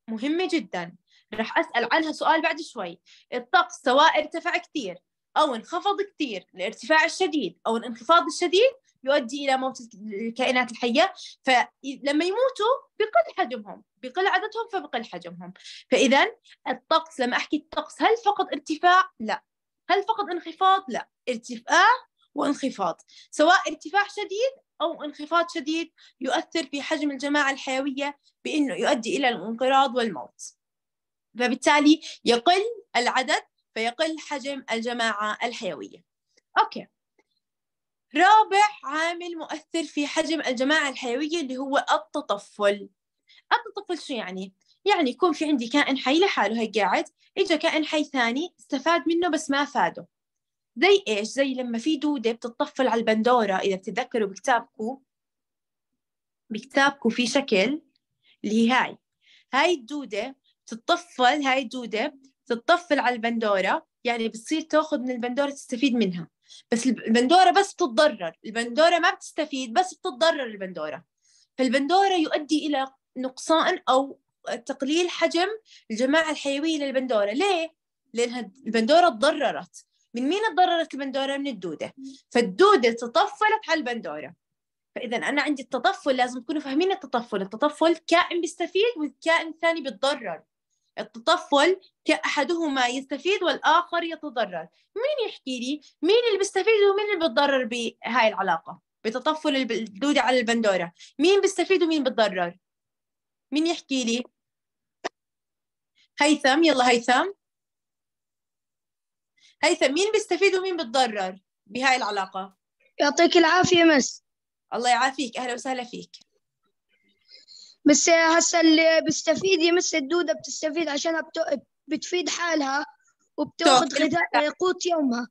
مهمة جداً رح أسأل عنها سؤال بعد شوي الطقس سواء ارتفع كثير أو انخفض كثير الارتفاع الشديد أو الانخفاض الشديد يؤدي إلى موت الكائنات الحية فلما يموتوا بقل حجمهم بقل عددهم فبقل حجمهم فإذا الطقس لما أحكي الطقس هل فقط ارتفاع؟ لا هل فقط انخفاض؟ لا ارتفاع وانخفاض سواء ارتفاع شديد أو انخفاض شديد يؤثر في حجم الجماعة الحيوية بأنه يؤدي إلى الانقراض والموت فبالتالي يقل العدد فيقل حجم الجماعة الحيوية أوكي رابع عامل مؤثر في حجم الجماعة الحيوية اللي هو التطفل التطفل شو يعني؟ يعني يكون في عندي كائن حي لحاله هيك قاعد إجا كائن حي ثاني استفاد منه بس ما فاده زي إيش؟ زي لما في دودة بتطفل على البندورة إذا بتتذكروا بكتابكم بكتابكم في شكل اللي هي هاي هاي الدودة تتطفل هاي الدودة تتطفل على البندورة يعني بتصير تاخذ من البندورة تستفيد منها بس البندورة بس بتتضرر البندورة ما بتستفيد بس بتتضرر البندورة فالبندورة يؤدي إلى نقصان أو تقليل حجم الجماعة الحيوية للبندورة ليه؟ لأنها البندورة تضررت من مين تضررت البندورة؟ من الدودة فالدودة تطفلت على البندورة فإذا أنا عندي التطفل لازم تكونوا فاهمين التطفل التطفل كائن بيستفيد والكائن الثاني بيتضرر التطفل كأحدهما يستفيد والآخر يتضرر مين يحكي لي مين اللي بيستفيد ومين اللي بيتضرر بهاي العلاقة بتطفل الدودة على البندورة مين بيستفيد ومين بيتضرر مين يحكي لي هيثم يلا هيثم هيثم مين بيستفيد ومين بيتضرر بهاي العلاقة يعطيك العافية مس الله يعافيك أهلا وسهلا فيك بس هسه اللي بيستفيد يمس الدودة بتستفيد عشانها بتو... بتفيد حالها وبتاخذ غذاء قوت يومها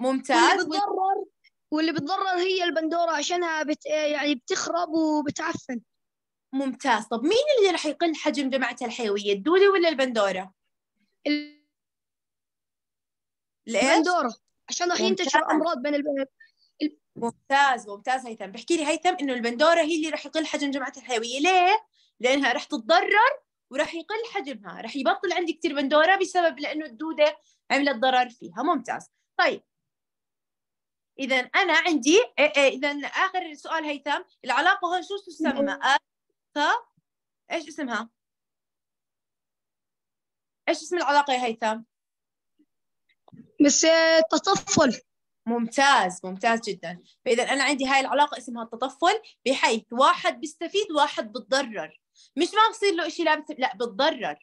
ممتاز واللي بتضرر واللي بتضرر هي البندورة عشانها بت... يعني بتخرب وبتعفن ممتاز طب مين اللي راح يقل حجم جماعتها الحيوية الدودة ولا البندورة؟ البندورة عشان راح ينتشر أمراض بين البنات ممتاز ممتاز هيثم بحكي لي هيثم انه البندوره هي اللي راح يقل حجم جمعه الحيويه ليه لانها راح تتضرر وراح يقل حجمها راح يبطل عندي كثير بندوره بسبب لانه الدوده عملت ضرر فيها ممتاز طيب اذا انا عندي إيه، إيه، اذا اخر سؤال هيثم العلاقه هون شو تسمى آه، ايش اسمها ايش اسم العلاقه يا هيثم بس آه، تطفل ممتاز ممتاز جدا فاذا انا عندي هاي العلاقه اسمها التطفل بحيث واحد بيستفيد واحد بتضرر مش ما بصير له شيء لا بت... لا بتضرر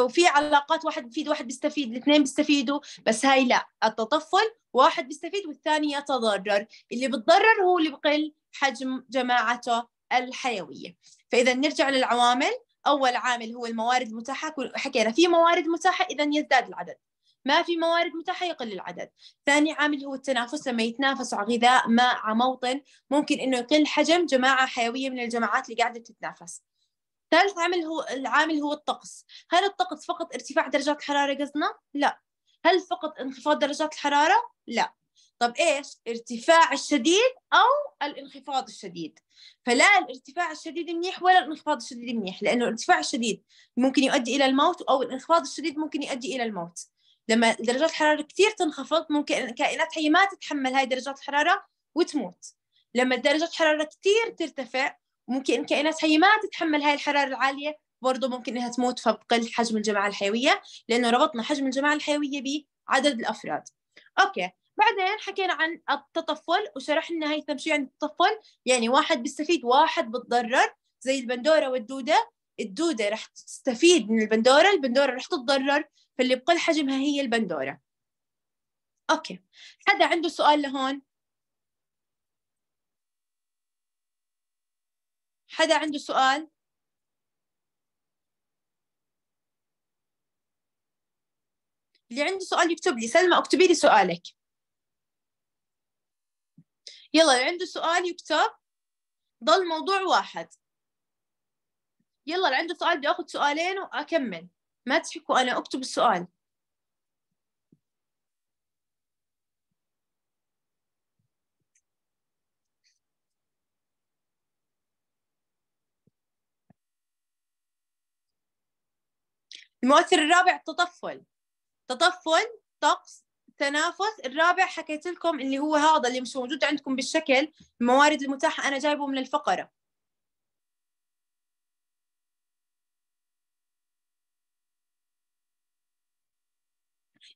وفي علاقات واحد بيفيد واحد بيستفيد الاثنين بيستفيدوا بس هاي لا التطفل واحد بيستفيد والثاني يتضرر اللي بتضرر هو اللي بقل حجم جماعته الحيويه فاذا نرجع للعوامل اول عامل هو الموارد المتاحه حكينا في موارد متاحه اذا يزداد العدد ما في موارد متاحة يقل العدد ثاني عامل هو التنافس لما يتنافسوا على غذاء ماء على موطن ممكن أنه يقل حجم جماعة حيوية من الجماعات اللي قاعدة تتنافس ثالث عامل هو العامل هو الطقس هل الطقس فقط ارتفاع درجات الحرارة قصدنا؟ لا هل فقط انخفاض درجات الحرارة؟ لا طب ايش ارتفاع الشديد او الانخفاض الشديد فلا الارتفاع الشديد منيح ولا الانخفاض الشديد منيح لانه الارتفاع الشديد ممكن يؤدي الى الموت او الانخفاض الشديد ممكن يؤدي الى الموت لما درجات الحراره كثير تنخفض ممكن كائنات حيه ما تتحمل هاي درجات الحراره وتموت لما درجات الحراره كثير ترتفع ممكن كائنات حيه ما تتحمل هاي الحراره العاليه برضه ممكن انها تموت فبقل حجم الجماعه الحيويه لانه ربطنا حجم الجماعه الحيويه بعدد الافراد اوكي بعدين حكينا عن التطفل وشرحنا هاي شو يعني التطفل يعني واحد بيستفيد واحد بتضرر زي البندوره والدوده الدودة رح تستفيد من البندورة البندورة رح تتضرر فاللي بقل حجمها هي البندورة أوكي حدا عنده سؤال لهون حدا عنده سؤال اللي عنده سؤال يكتب لي سلمى اكتبي لي سؤالك يلا اللي عنده سؤال يكتب ضل موضوع واحد يلا اللي عنده سؤال بدي اخذ سؤالين واكمل ما تحكوا أنا أكتب السؤال المؤثر الرابع التطفل تطفل طقس تنافس الرابع حكيت لكم اللي هو هذا اللي مش موجود عندكم بالشكل الموارد المتاحة أنا جايبه من الفقرة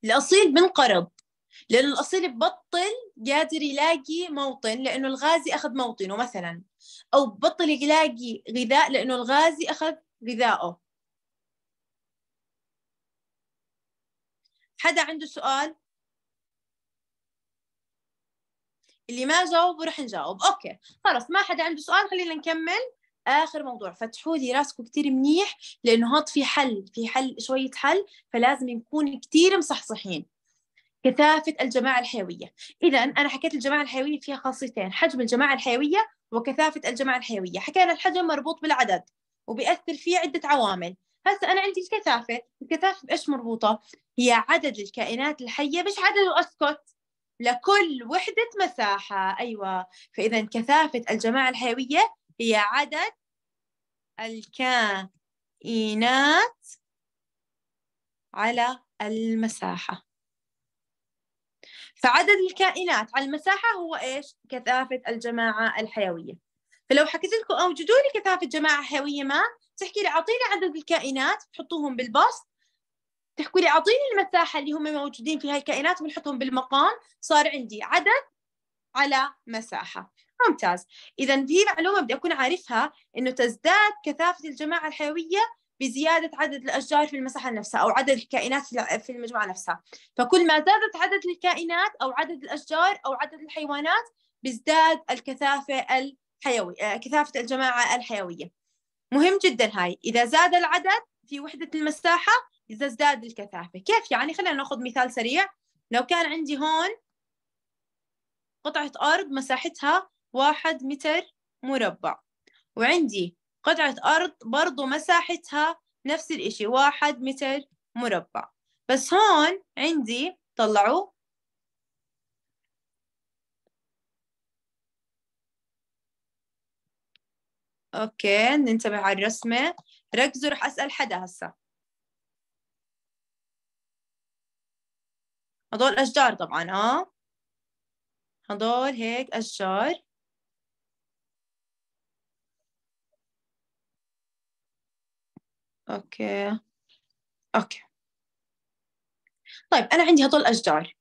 الأصيل بنقرض لأن الأصيل ببطل قادر يلاقي موطن لأنه الغازي أخذ موطنه مثلا أو ببطل يلاقي غذاء لأنه الغازي أخذ غذائه حدا عنده سؤال؟ اللي ما جاوب رح نجاوب اوكي خلص ما حدا عنده سؤال خلينا نكمل اخر موضوع فتحوا لي راسكم كثير منيح لانه هون في حل في حل شويه حل فلازم نكون كثير مصحصحين كثافه الجماعه الحيويه اذا انا حكيت الجماعه الحيويه فيها خاصيتين حجم الجماعه الحيويه وكثافه الجماعه الحيويه حكينا الحجم مربوط بالعدد وبيأثر فيه عده عوامل هسا انا عندي الكثافه الكثافه بايش مربوطه هي عدد الكائنات الحيه مش عدد الاسكت لكل وحدة مساحة أيوة فإذا كثافة الجماعة الحيوية هي عدد الكائنات على المساحة فعدد الكائنات على المساحة هو إيش؟ كثافة الجماعة الحيوية فلو حكيت لكم أوجدوا لي كثافة جماعة حيوية ما تحكي لي أعطيني عدد الكائنات تحطوهم بالبسط تحكوا لي أعطيني المساحة اللي هم موجودين فيها الكائنات بنحطهم بالمقام صار عندي عدد على مساحة ممتاز اذا في معلومه بدي اكون عارفها انه تزداد كثافه الجماعه الحيويه بزياده عدد الاشجار في المساحه نفسها او عدد الكائنات في المجموعه نفسها فكل ما زادت عدد الكائنات او عدد الاشجار او عدد الحيوانات بيزداد الكثافه الحيويه آه، كثافه الجماعه الحيويه مهم جدا هاي اذا زاد العدد في وحده المساحه اذا ازداد الكثافه كيف يعني خلينا ناخذ مثال سريع لو كان عندي هون قطعه ارض مساحتها واحد متر مربع وعندي قطعة أرض برضو مساحتها نفس الإشي واحد متر مربع بس هون عندي طلعوا أوكي ننتبه على الرسمة ركزوا رح أسأل حدا هسا هدول أشجار طبعا ها آه. هدول هيك أشجار أوكي أوكي طيب أنا عندي هذول الاشجار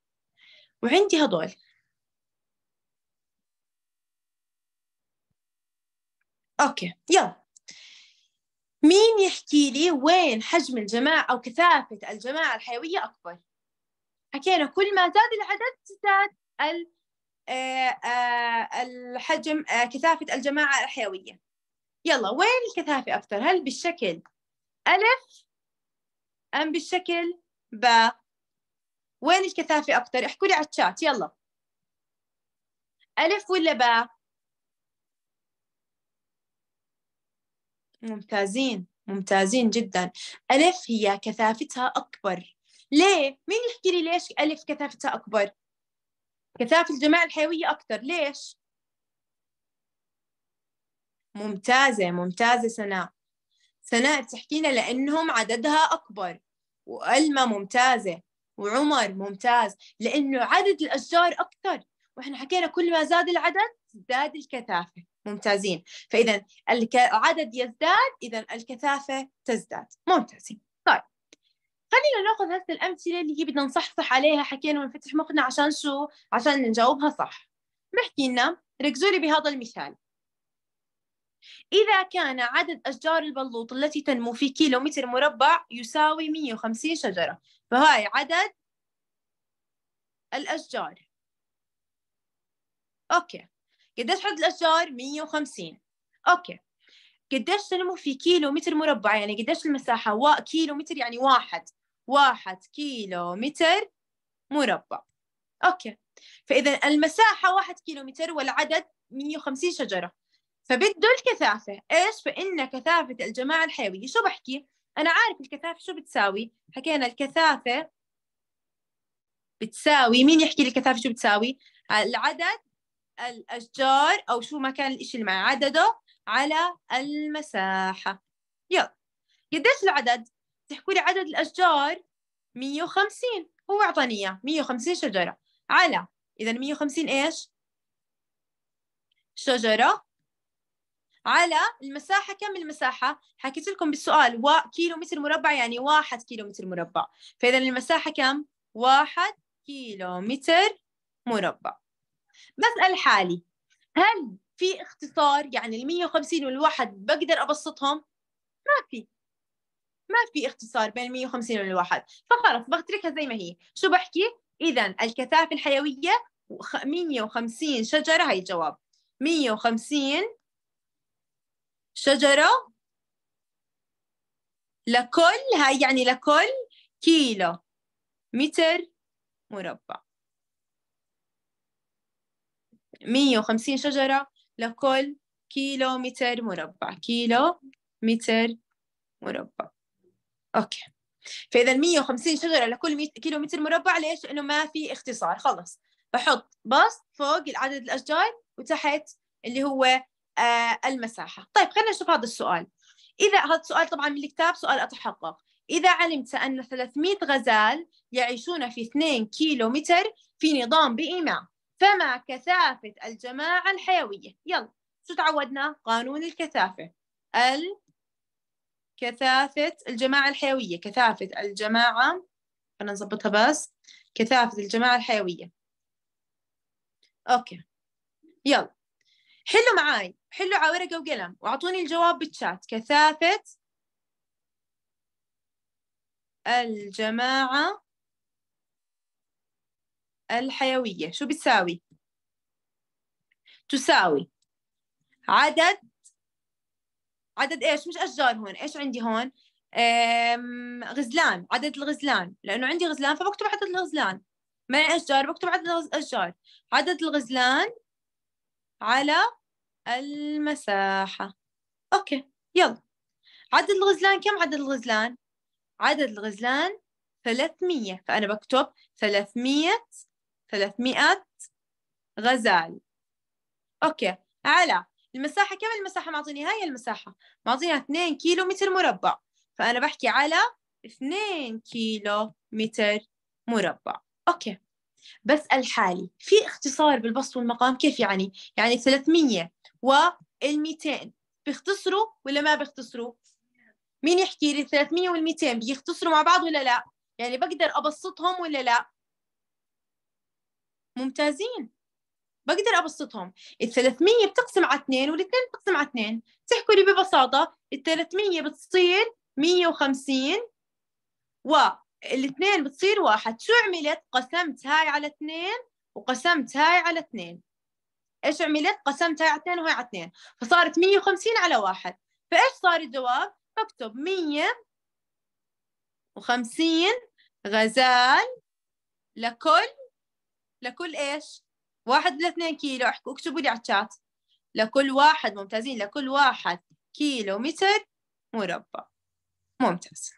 وعندي هذول أوكي يلا مين يحكي لي وين حجم الجماعة أو كثافة الجماعة الحيوية أكبر؟ حكينا كل ما زاد العدد زاد ال آه، آه، الحجم آه، كثافة الجماعة الحيوية يلا وين الكثافة أكثر؟ هل بالشكل ألف أم بالشكل باء وين الكثافة أكثر؟ احكوا لي على الشات يلا ألف ولا باء ممتازين ممتازين جدا ألف هي كثافتها أكبر ليه؟ مين يحكي لي ليش ألف كثافتها أكبر؟ كثافة الجماعة الحيوية أكثر ليش؟ ممتازة ممتازة سناء سناء بتحكي لنا لأنهم عددها أكبر وألمة ممتازة وعمر ممتاز لأنه عدد الأشجار أكثر وإحنا حكينا كل ما زاد العدد زاد الكثافة ممتازين فإذا العدد يزداد إذا الكثافة تزداد ممتازين طيب خلينا ناخذ هسه الأمثلة اللي هي بدنا نصحصح عليها حكينا ونفتح مخنا عشان شو عشان نجاوبها صح بحكي لنا ركزوا لي بهذا المثال إذا كان عدد أشجار البلوط التي تنمو في كيلو متر مربع يساوي 150 شجرة فهاي عدد الأشجار أوكي قديش عدد الأشجار؟ 150 أوكي قديش تنمو في كيلو متر مربع يعني قديش المساحة؟ و... كيلو متر يعني واحد واحد كيلو متر مربع أوكي فإذا المساحة واحد كيلو متر والعدد 150 شجرة فبده الكثافة إيش فإن كثافة الجماعة الحيوية شو بحكي أنا عارف الكثافة شو بتساوي حكينا الكثافة بتساوي مين يحكي لي الكثافة شو بتساوي العدد الأشجار أو شو ما كان الإشي اللي معي عدده على المساحة يلا قديش العدد تحكوا لي عدد الأشجار 150 هو أعطاني إياه 150 شجرة على إذا 150 إيش شجرة على المساحة كم المساحة؟ حكيت لكم بالسؤال و... كيلو متر مربع يعني واحد كيلو متر مربع فإذا المساحة كم؟ واحد كيلو متر مربع بسأل حالي هل في اختصار يعني ال 150 والواحد بقدر أبسطهم؟ ما في ما في اختصار بين ال 150 والواحد فخلص بتركها زي ما هي شو بحكي؟ إذا الكثافة الحيوية 150 شجرة هي الجواب 150 شجرة لكل هاي يعني لكل كيلو متر مربع 150 شجرة لكل كيلو متر مربع كيلو متر مربع أوكي فإذا 150 شجرة لكل كيلو متر مربع ليش؟ لأنه ما في اختصار خلص بحط بسط فوق العدد الأشجار وتحت اللي هو آه، المساحه طيب خلينا نشوف هذا السؤال اذا هذا السؤال طبعا من الكتاب سؤال اتحقق إذا علمت أن 300 غزال يعيشون في 2 كيلومتر في نظام ما فما كثافة الجماعة الحيوية يلا شو تعودنا قانون الكثافة ال كثافة الجماعة الحيوية كثافة الجماعة خلينا نظبطها بس كثافة الجماعة الحيوية أوكي يلا حلو معاي حلوا على ورقة وقلم وأعطوني الجواب بالشات كثافة الجماعة الحيوية شو بتساوي؟ تساوي عدد عدد إيش؟ مش أشجار هون إيش عندي هون؟ غزلان عدد الغزلان لأنه عندي غزلان فبكتب عدد الغزلان ما أشجار بكتب عدد الأشجار عدد الغزلان على المساحة أوكي يلا عدد الغزلان كم عدد الغزلان؟ عدد الغزلان 300 فأنا بكتب 300 300 غزال أوكي على المساحة كم المساحة معطيني هاي المساحة معطينها 2 كيلو متر مربع فأنا بحكي على 2 كيلو متر مربع أوكي بسأل حالي في اختصار بالبسط والمقام كيف يعني؟ يعني 300 وال200 بيختصروا ولا ما بيختصروا مين يحكي لي 300 وال200 بيختصروا مع بعض ولا لا يعني بقدر ابسطهم ولا لا ممتازين بقدر ابسطهم ال 300 بتقسم على 2 وال 2 بتقسم على 2 تحكوا لي ببساطه ال 300 بتصير 150 الاثنين بتصير واحد شو عملت قسمت هاي على اثنين وقسمت هاي على اثنين ايش عملت؟ قسمتها على اثنين وهي على اثنين فصارت 150 على واحد فايش صار الجواب؟ اكتب 150 غزال لكل لكل ايش؟ واحد لاثنين كيلو اكتبوا لي على الشات لكل واحد ممتازين لكل واحد كيلو متر مربع ممتاز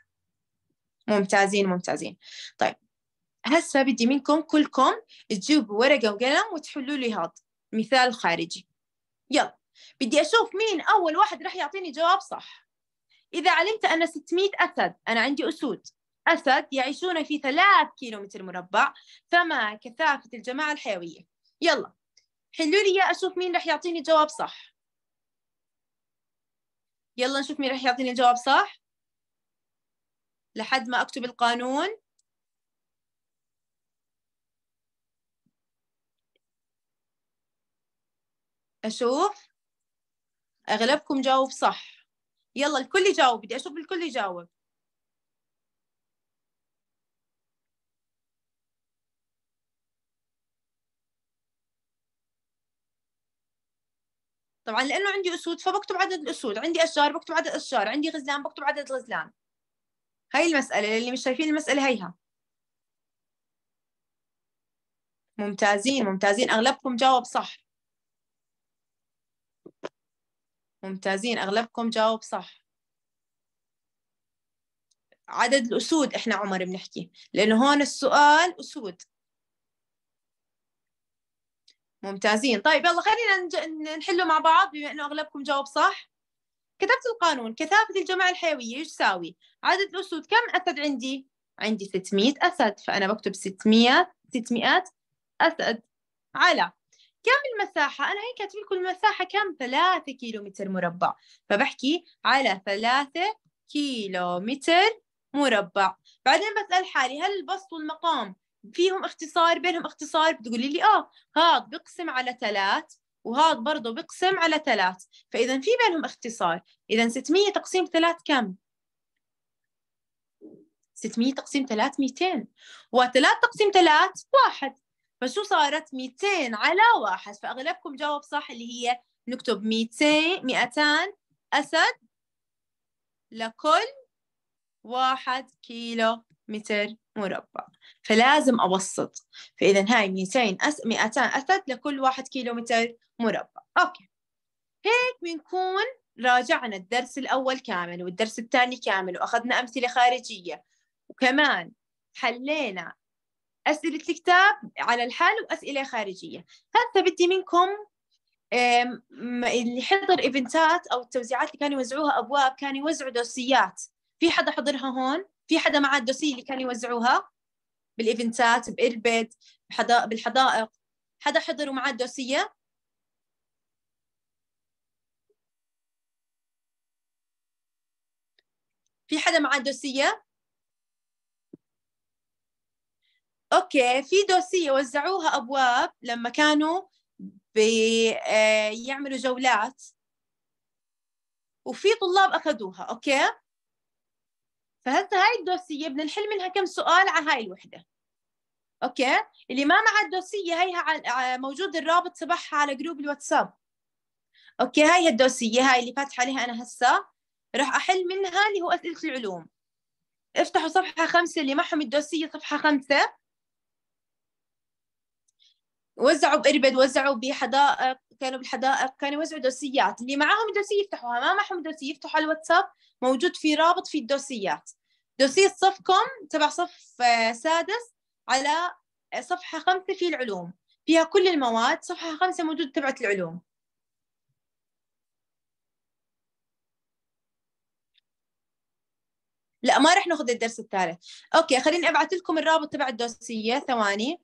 ممتازين ممتازين طيب هسه بدي منكم كلكم تجيبوا ورقة وقلم وتحلوا لي هذا مثال خارجي يلا بدي أشوف مين أول واحد رح يعطيني جواب صح إذا علمت أن 600 أسد أنا عندي أسود أسد يعيشون في 3 كيلومتر مربع فما كثافة الجماعة الحيوية يلا حلوا لي أشوف مين رح يعطيني جواب صح يلا نشوف مين رح يعطيني جواب صح لحد ما أكتب القانون أشوف أغلبكم جاوب صح يلا الكل يجاوب بدي أشوف الكل يجاوب طبعا لأنه عندي أسود فبكتب عدد الأسود عندي أشجار بكتب عدد الأشجار عندي غزلان بكتب عدد الغزلان هاي المسألة اللي مش شايفين المسألة هيها ممتازين ممتازين أغلبكم جاوب صح ممتازين أغلبكم جاوب صح عدد الأسود إحنا عمر بنحكي لأنه هون السؤال أسود ممتازين طيب يلا خلينا نحله مع بعض بما أنه أغلبكم جاوب صح كتبت القانون كثافة الجماعة الحيوية يساوي عدد الأسود كم أسد عندي؟ عندي 600 أسد فأنا بكتب 600 600 أسد على كم المساحة؟ أنا هي كاتب لكم المساحة كم؟ ثلاثة كيلومتر مربع فبحكي على ثلاثة كيلومتر مربع بعدين بسأل حالي هل البسط والمقام فيهم اختصار بينهم اختصار بتقولي لي آه هاد بقسم على ثلاث وهذا برضه بقسم على ثلاث فإذا في بينهم اختصار إذا 600 تقسيم ثلاث كم؟ 600 تقسيم 3 200 و3 تقسيم 3 واحد فشو صارت 200 على واحد فاغلبكم جاوب صح اللي هي نكتب 200 200 اسد لكل واحد كيلو متر مربع فلازم أوسط فإذا هاي 200 أس... 200 أسد لكل واحد كيلو متر مربع أوكي هيك بنكون راجعنا الدرس الأول كامل والدرس الثاني كامل وأخذنا أمثلة خارجية وكمان حلينا أسئلة الكتاب على الحال وأسئلة خارجية هذا بدي منكم اللي حضر إيفنتات أو التوزيعات اللي كانوا يوزعوها أبواب كانوا يوزعوا دوسيات في حدا حضرها هون في حدا معاه الدوسية اللي كانوا يوزعوها بالإيفنتات بإربد بالحدائق حدا حضر ومعاه الدوسية في حدا معاه الدوسية اوكي في دوسيه وزعوها ابواب لما كانوا بيعملوا آه، جولات وفي طلاب اخذوها اوكي فهسه هاي الدوسيه نحل منها كم سؤال على هاي الوحده اوكي اللي ما مع الدوسيه هيها موجود الرابط تبعها على جروب الواتساب اوكي هاي الدوسيه هاي اللي فاتحه عليها انا هسه راح احل منها اللي هو اسئله العلوم افتحوا صفحه خمسة اللي معهم الدوسيه صفحه خمسة وزعوا بإربد وزعوا بحدائق كانوا بالحدائق كانوا يوزعوا دوسيات اللي معاهم الدوسية يفتحوها ما معهم دوسية يفتحوا على الواتساب موجود في رابط في الدوسيات دوسية صفكم تبع صف آه، سادس على آه، صفحة خمسة في العلوم فيها كل المواد صفحة خمسة موجودة تبعت العلوم لا ما راح ناخذ الدرس الثالث اوكي خليني ابعث لكم الرابط تبع الدوسيه ثواني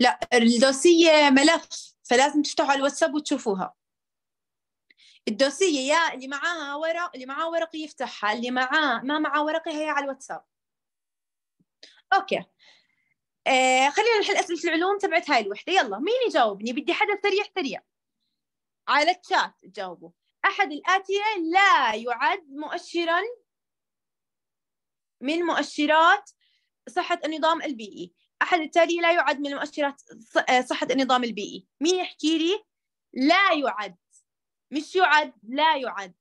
لا الدوسية ملف فلازم تفتحوا على الواتساب وتشوفوها الدوسية يا اللي معاها ورق اللي معاه ورق يفتحها اللي معاه ما معاه ورق هي على الواتساب اوكي آه خلينا نحل أسئلة العلوم تبعت هاي الوحدة يلا مين يجاوبني بدي حدا سريع سريع على الشات تجاوبوا أحد الآتية لا يعد مؤشرا من مؤشرات صحة النظام البيئي أحد التالي لا يعد من مؤشرات آه، صحة النظام البيئي مين يحكي لي لا يعد مش يعد لا يعد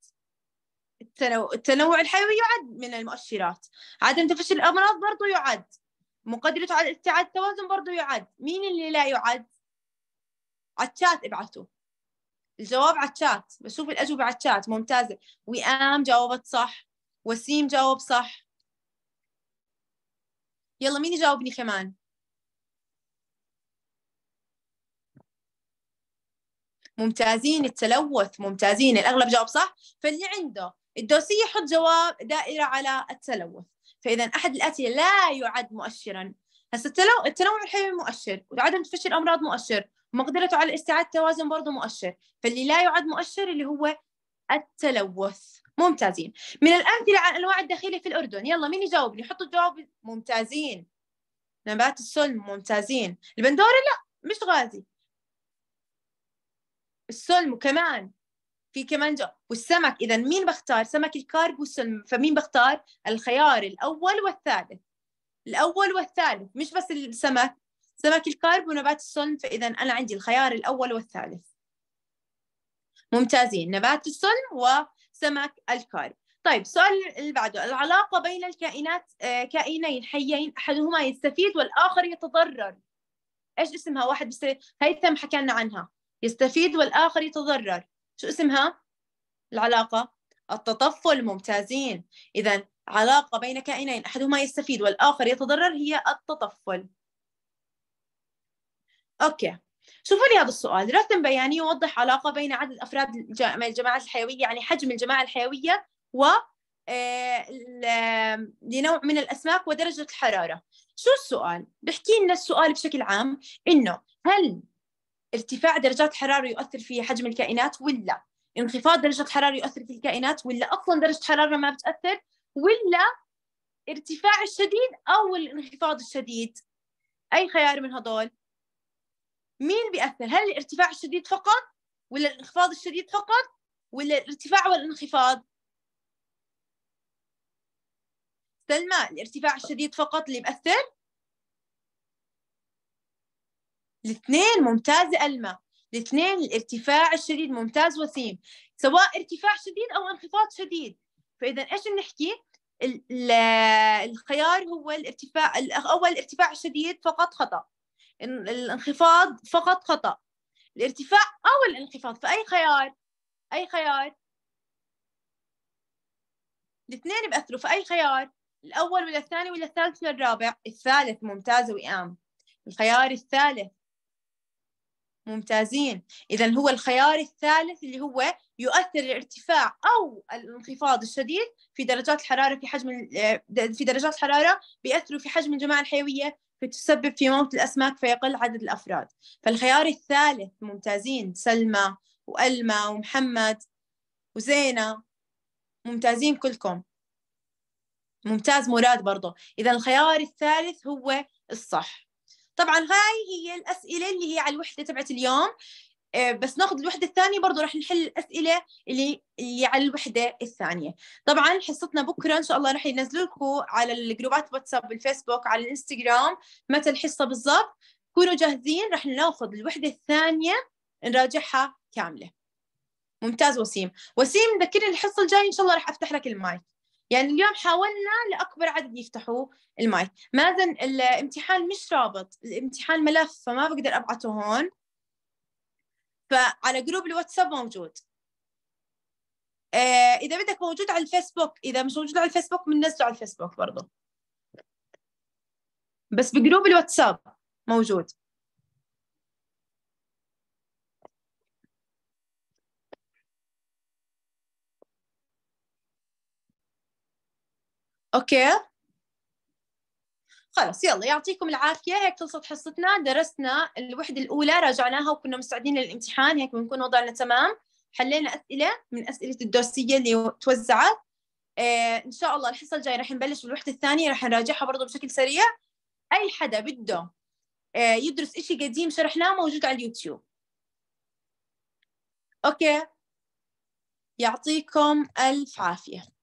التنوع, التنوع الحيوي يعد من المؤشرات عدم تفشي الأمراض برضو يعد مقدرته على استعادة التوازن برضو يعد مين اللي لا يعد عالشات ابعثوا الجواب عالشات بشوف الأجوبة عالشات ممتازة وئام جاوبت صح وسيم جاوب صح يلا مين يجاوبني كمان ممتازين التلوث ممتازين الاغلب جاوب صح فاللي عنده الدوسيه يحط جواب دائره على التلوث فاذا احد الاتي لا يعد مؤشرا هسه التلو... التنوع الحيوي مؤشر وعدم تفشي الامراض مؤشر ومقدرته على استعاده التوازن برضه مؤشر فاللي لا يعد مؤشر اللي هو التلوث ممتازين من الامثله عن انواع الدخيله في الاردن يلا مين يجاوبني حطوا الجواب ممتازين نبات السلم ممتازين البندوره لا مش غازي السلم وكمان في كمان جو والسمك اذا مين بختار سمك الكارب والسلم فمين بختار الخيار الاول والثالث الاول والثالث مش بس السمك سمك الكارب ونبات السلم فاذا انا عندي الخيار الاول والثالث ممتازين نبات السلم وسمك الكارب طيب السؤال اللي بعده العلاقة بين الكائنات آه، كائنين حيين أحدهما يستفيد والآخر يتضرر إيش اسمها واحد بس هيثم حكى لنا عنها يستفيد والآخر يتضرر شو اسمها؟ العلاقة التطفل ممتازين إذا علاقة بين كائنين أحدهما يستفيد والآخر يتضرر هي التطفل أوكي شوفوا لي هذا السؤال رسم بياني يوضح علاقة بين عدد أفراد الجماعات الحيوية يعني حجم الجماعة الحيوية و آه، لنوع من الأسماك ودرجة الحرارة شو السؤال؟ بحكي لنا السؤال بشكل عام إنه هل ارتفاع درجات الحرارة يؤثر في حجم الكائنات ولا انخفاض درجة الحرارة يؤثر في الكائنات ولا أصلا درجة الحرارة ما بتأثر ولا ارتفاع الشديد أو الانخفاض الشديد أي خيار من هدول مين بيأثر هل الارتفاع الشديد فقط ولا الانخفاض الشديد فقط ولا الارتفاع والانخفاض سلمى الارتفاع الشديد فقط اللي بأثر الاثنين ممتازه الما الاثنين الارتفاع الشديد ممتاز وسيم سواء ارتفاع شديد أو انخفاض شديد فإذا إيش بنحكي الخيار هو الارتفاع الأول الارتفاع الشديد فقط خطأ الانخفاض فقط خطأ الارتفاع أو الانخفاض فأي خيار أي خيار الاثنين بأثروا فأي خيار الأول ولا الثاني ولا الثالث ولا الرابع الثالث ممتاز وئام الخيار الثالث ممتازين إذا هو الخيار الثالث اللي هو يؤثر الارتفاع أو الانخفاض الشديد في درجات الحرارة في حجم آه، في درجات الحرارة بيأثروا في حجم الجماعة الحيوية فتسبب في موت الأسماك فيقل عدد الأفراد فالخيار الثالث ممتازين سلمى وألما ومحمد وزينة ممتازين كلكم ممتاز مراد برضه إذا الخيار الثالث هو الصح طبعا هاي هي الاسئله اللي هي على الوحده تبعت اليوم آه، بس ناخذ الوحده الثانيه برضه رح نحل الاسئله اللي اللي على الوحده الثانيه طبعا حصتنا بكره ان شاء الله رح ينزلوا لكم على الجروبات واتساب الفيسبوك على الانستغرام متى الحصه بالضبط كونوا جاهزين رح ناخذ الوحده الثانيه نراجعها كامله ممتاز وسيم وسيم ذكرني الحصه الجايه ان شاء الله رح افتح لك المايك يعني اليوم حاولنا لاكبر عدد يفتحوا المايك مازن الامتحان مش رابط الامتحان ملف فما بقدر ابعته هون فعلى جروب الواتساب موجود آه، اذا بدك موجود على الفيسبوك اذا مش موجود على الفيسبوك بننزله على الفيسبوك برضه بس بجروب الواتساب موجود اوكي خلص يلا يعطيكم العافية هيك خلصت حصتنا درسنا الوحدة الأولى راجعناها وكنا مستعدين للامتحان هيك بنكون وضعنا تمام حلينا أسئلة من أسئلة الدوسيه اللي توزعت آه، إن شاء الله الحصة الجاية رح نبلش بالوحدة الثانية رح نراجعها برضه بشكل سريع أي حدا بده آه، يدرس إشي قديم شرحناه موجود على اليوتيوب أوكي يعطيكم ألف عافية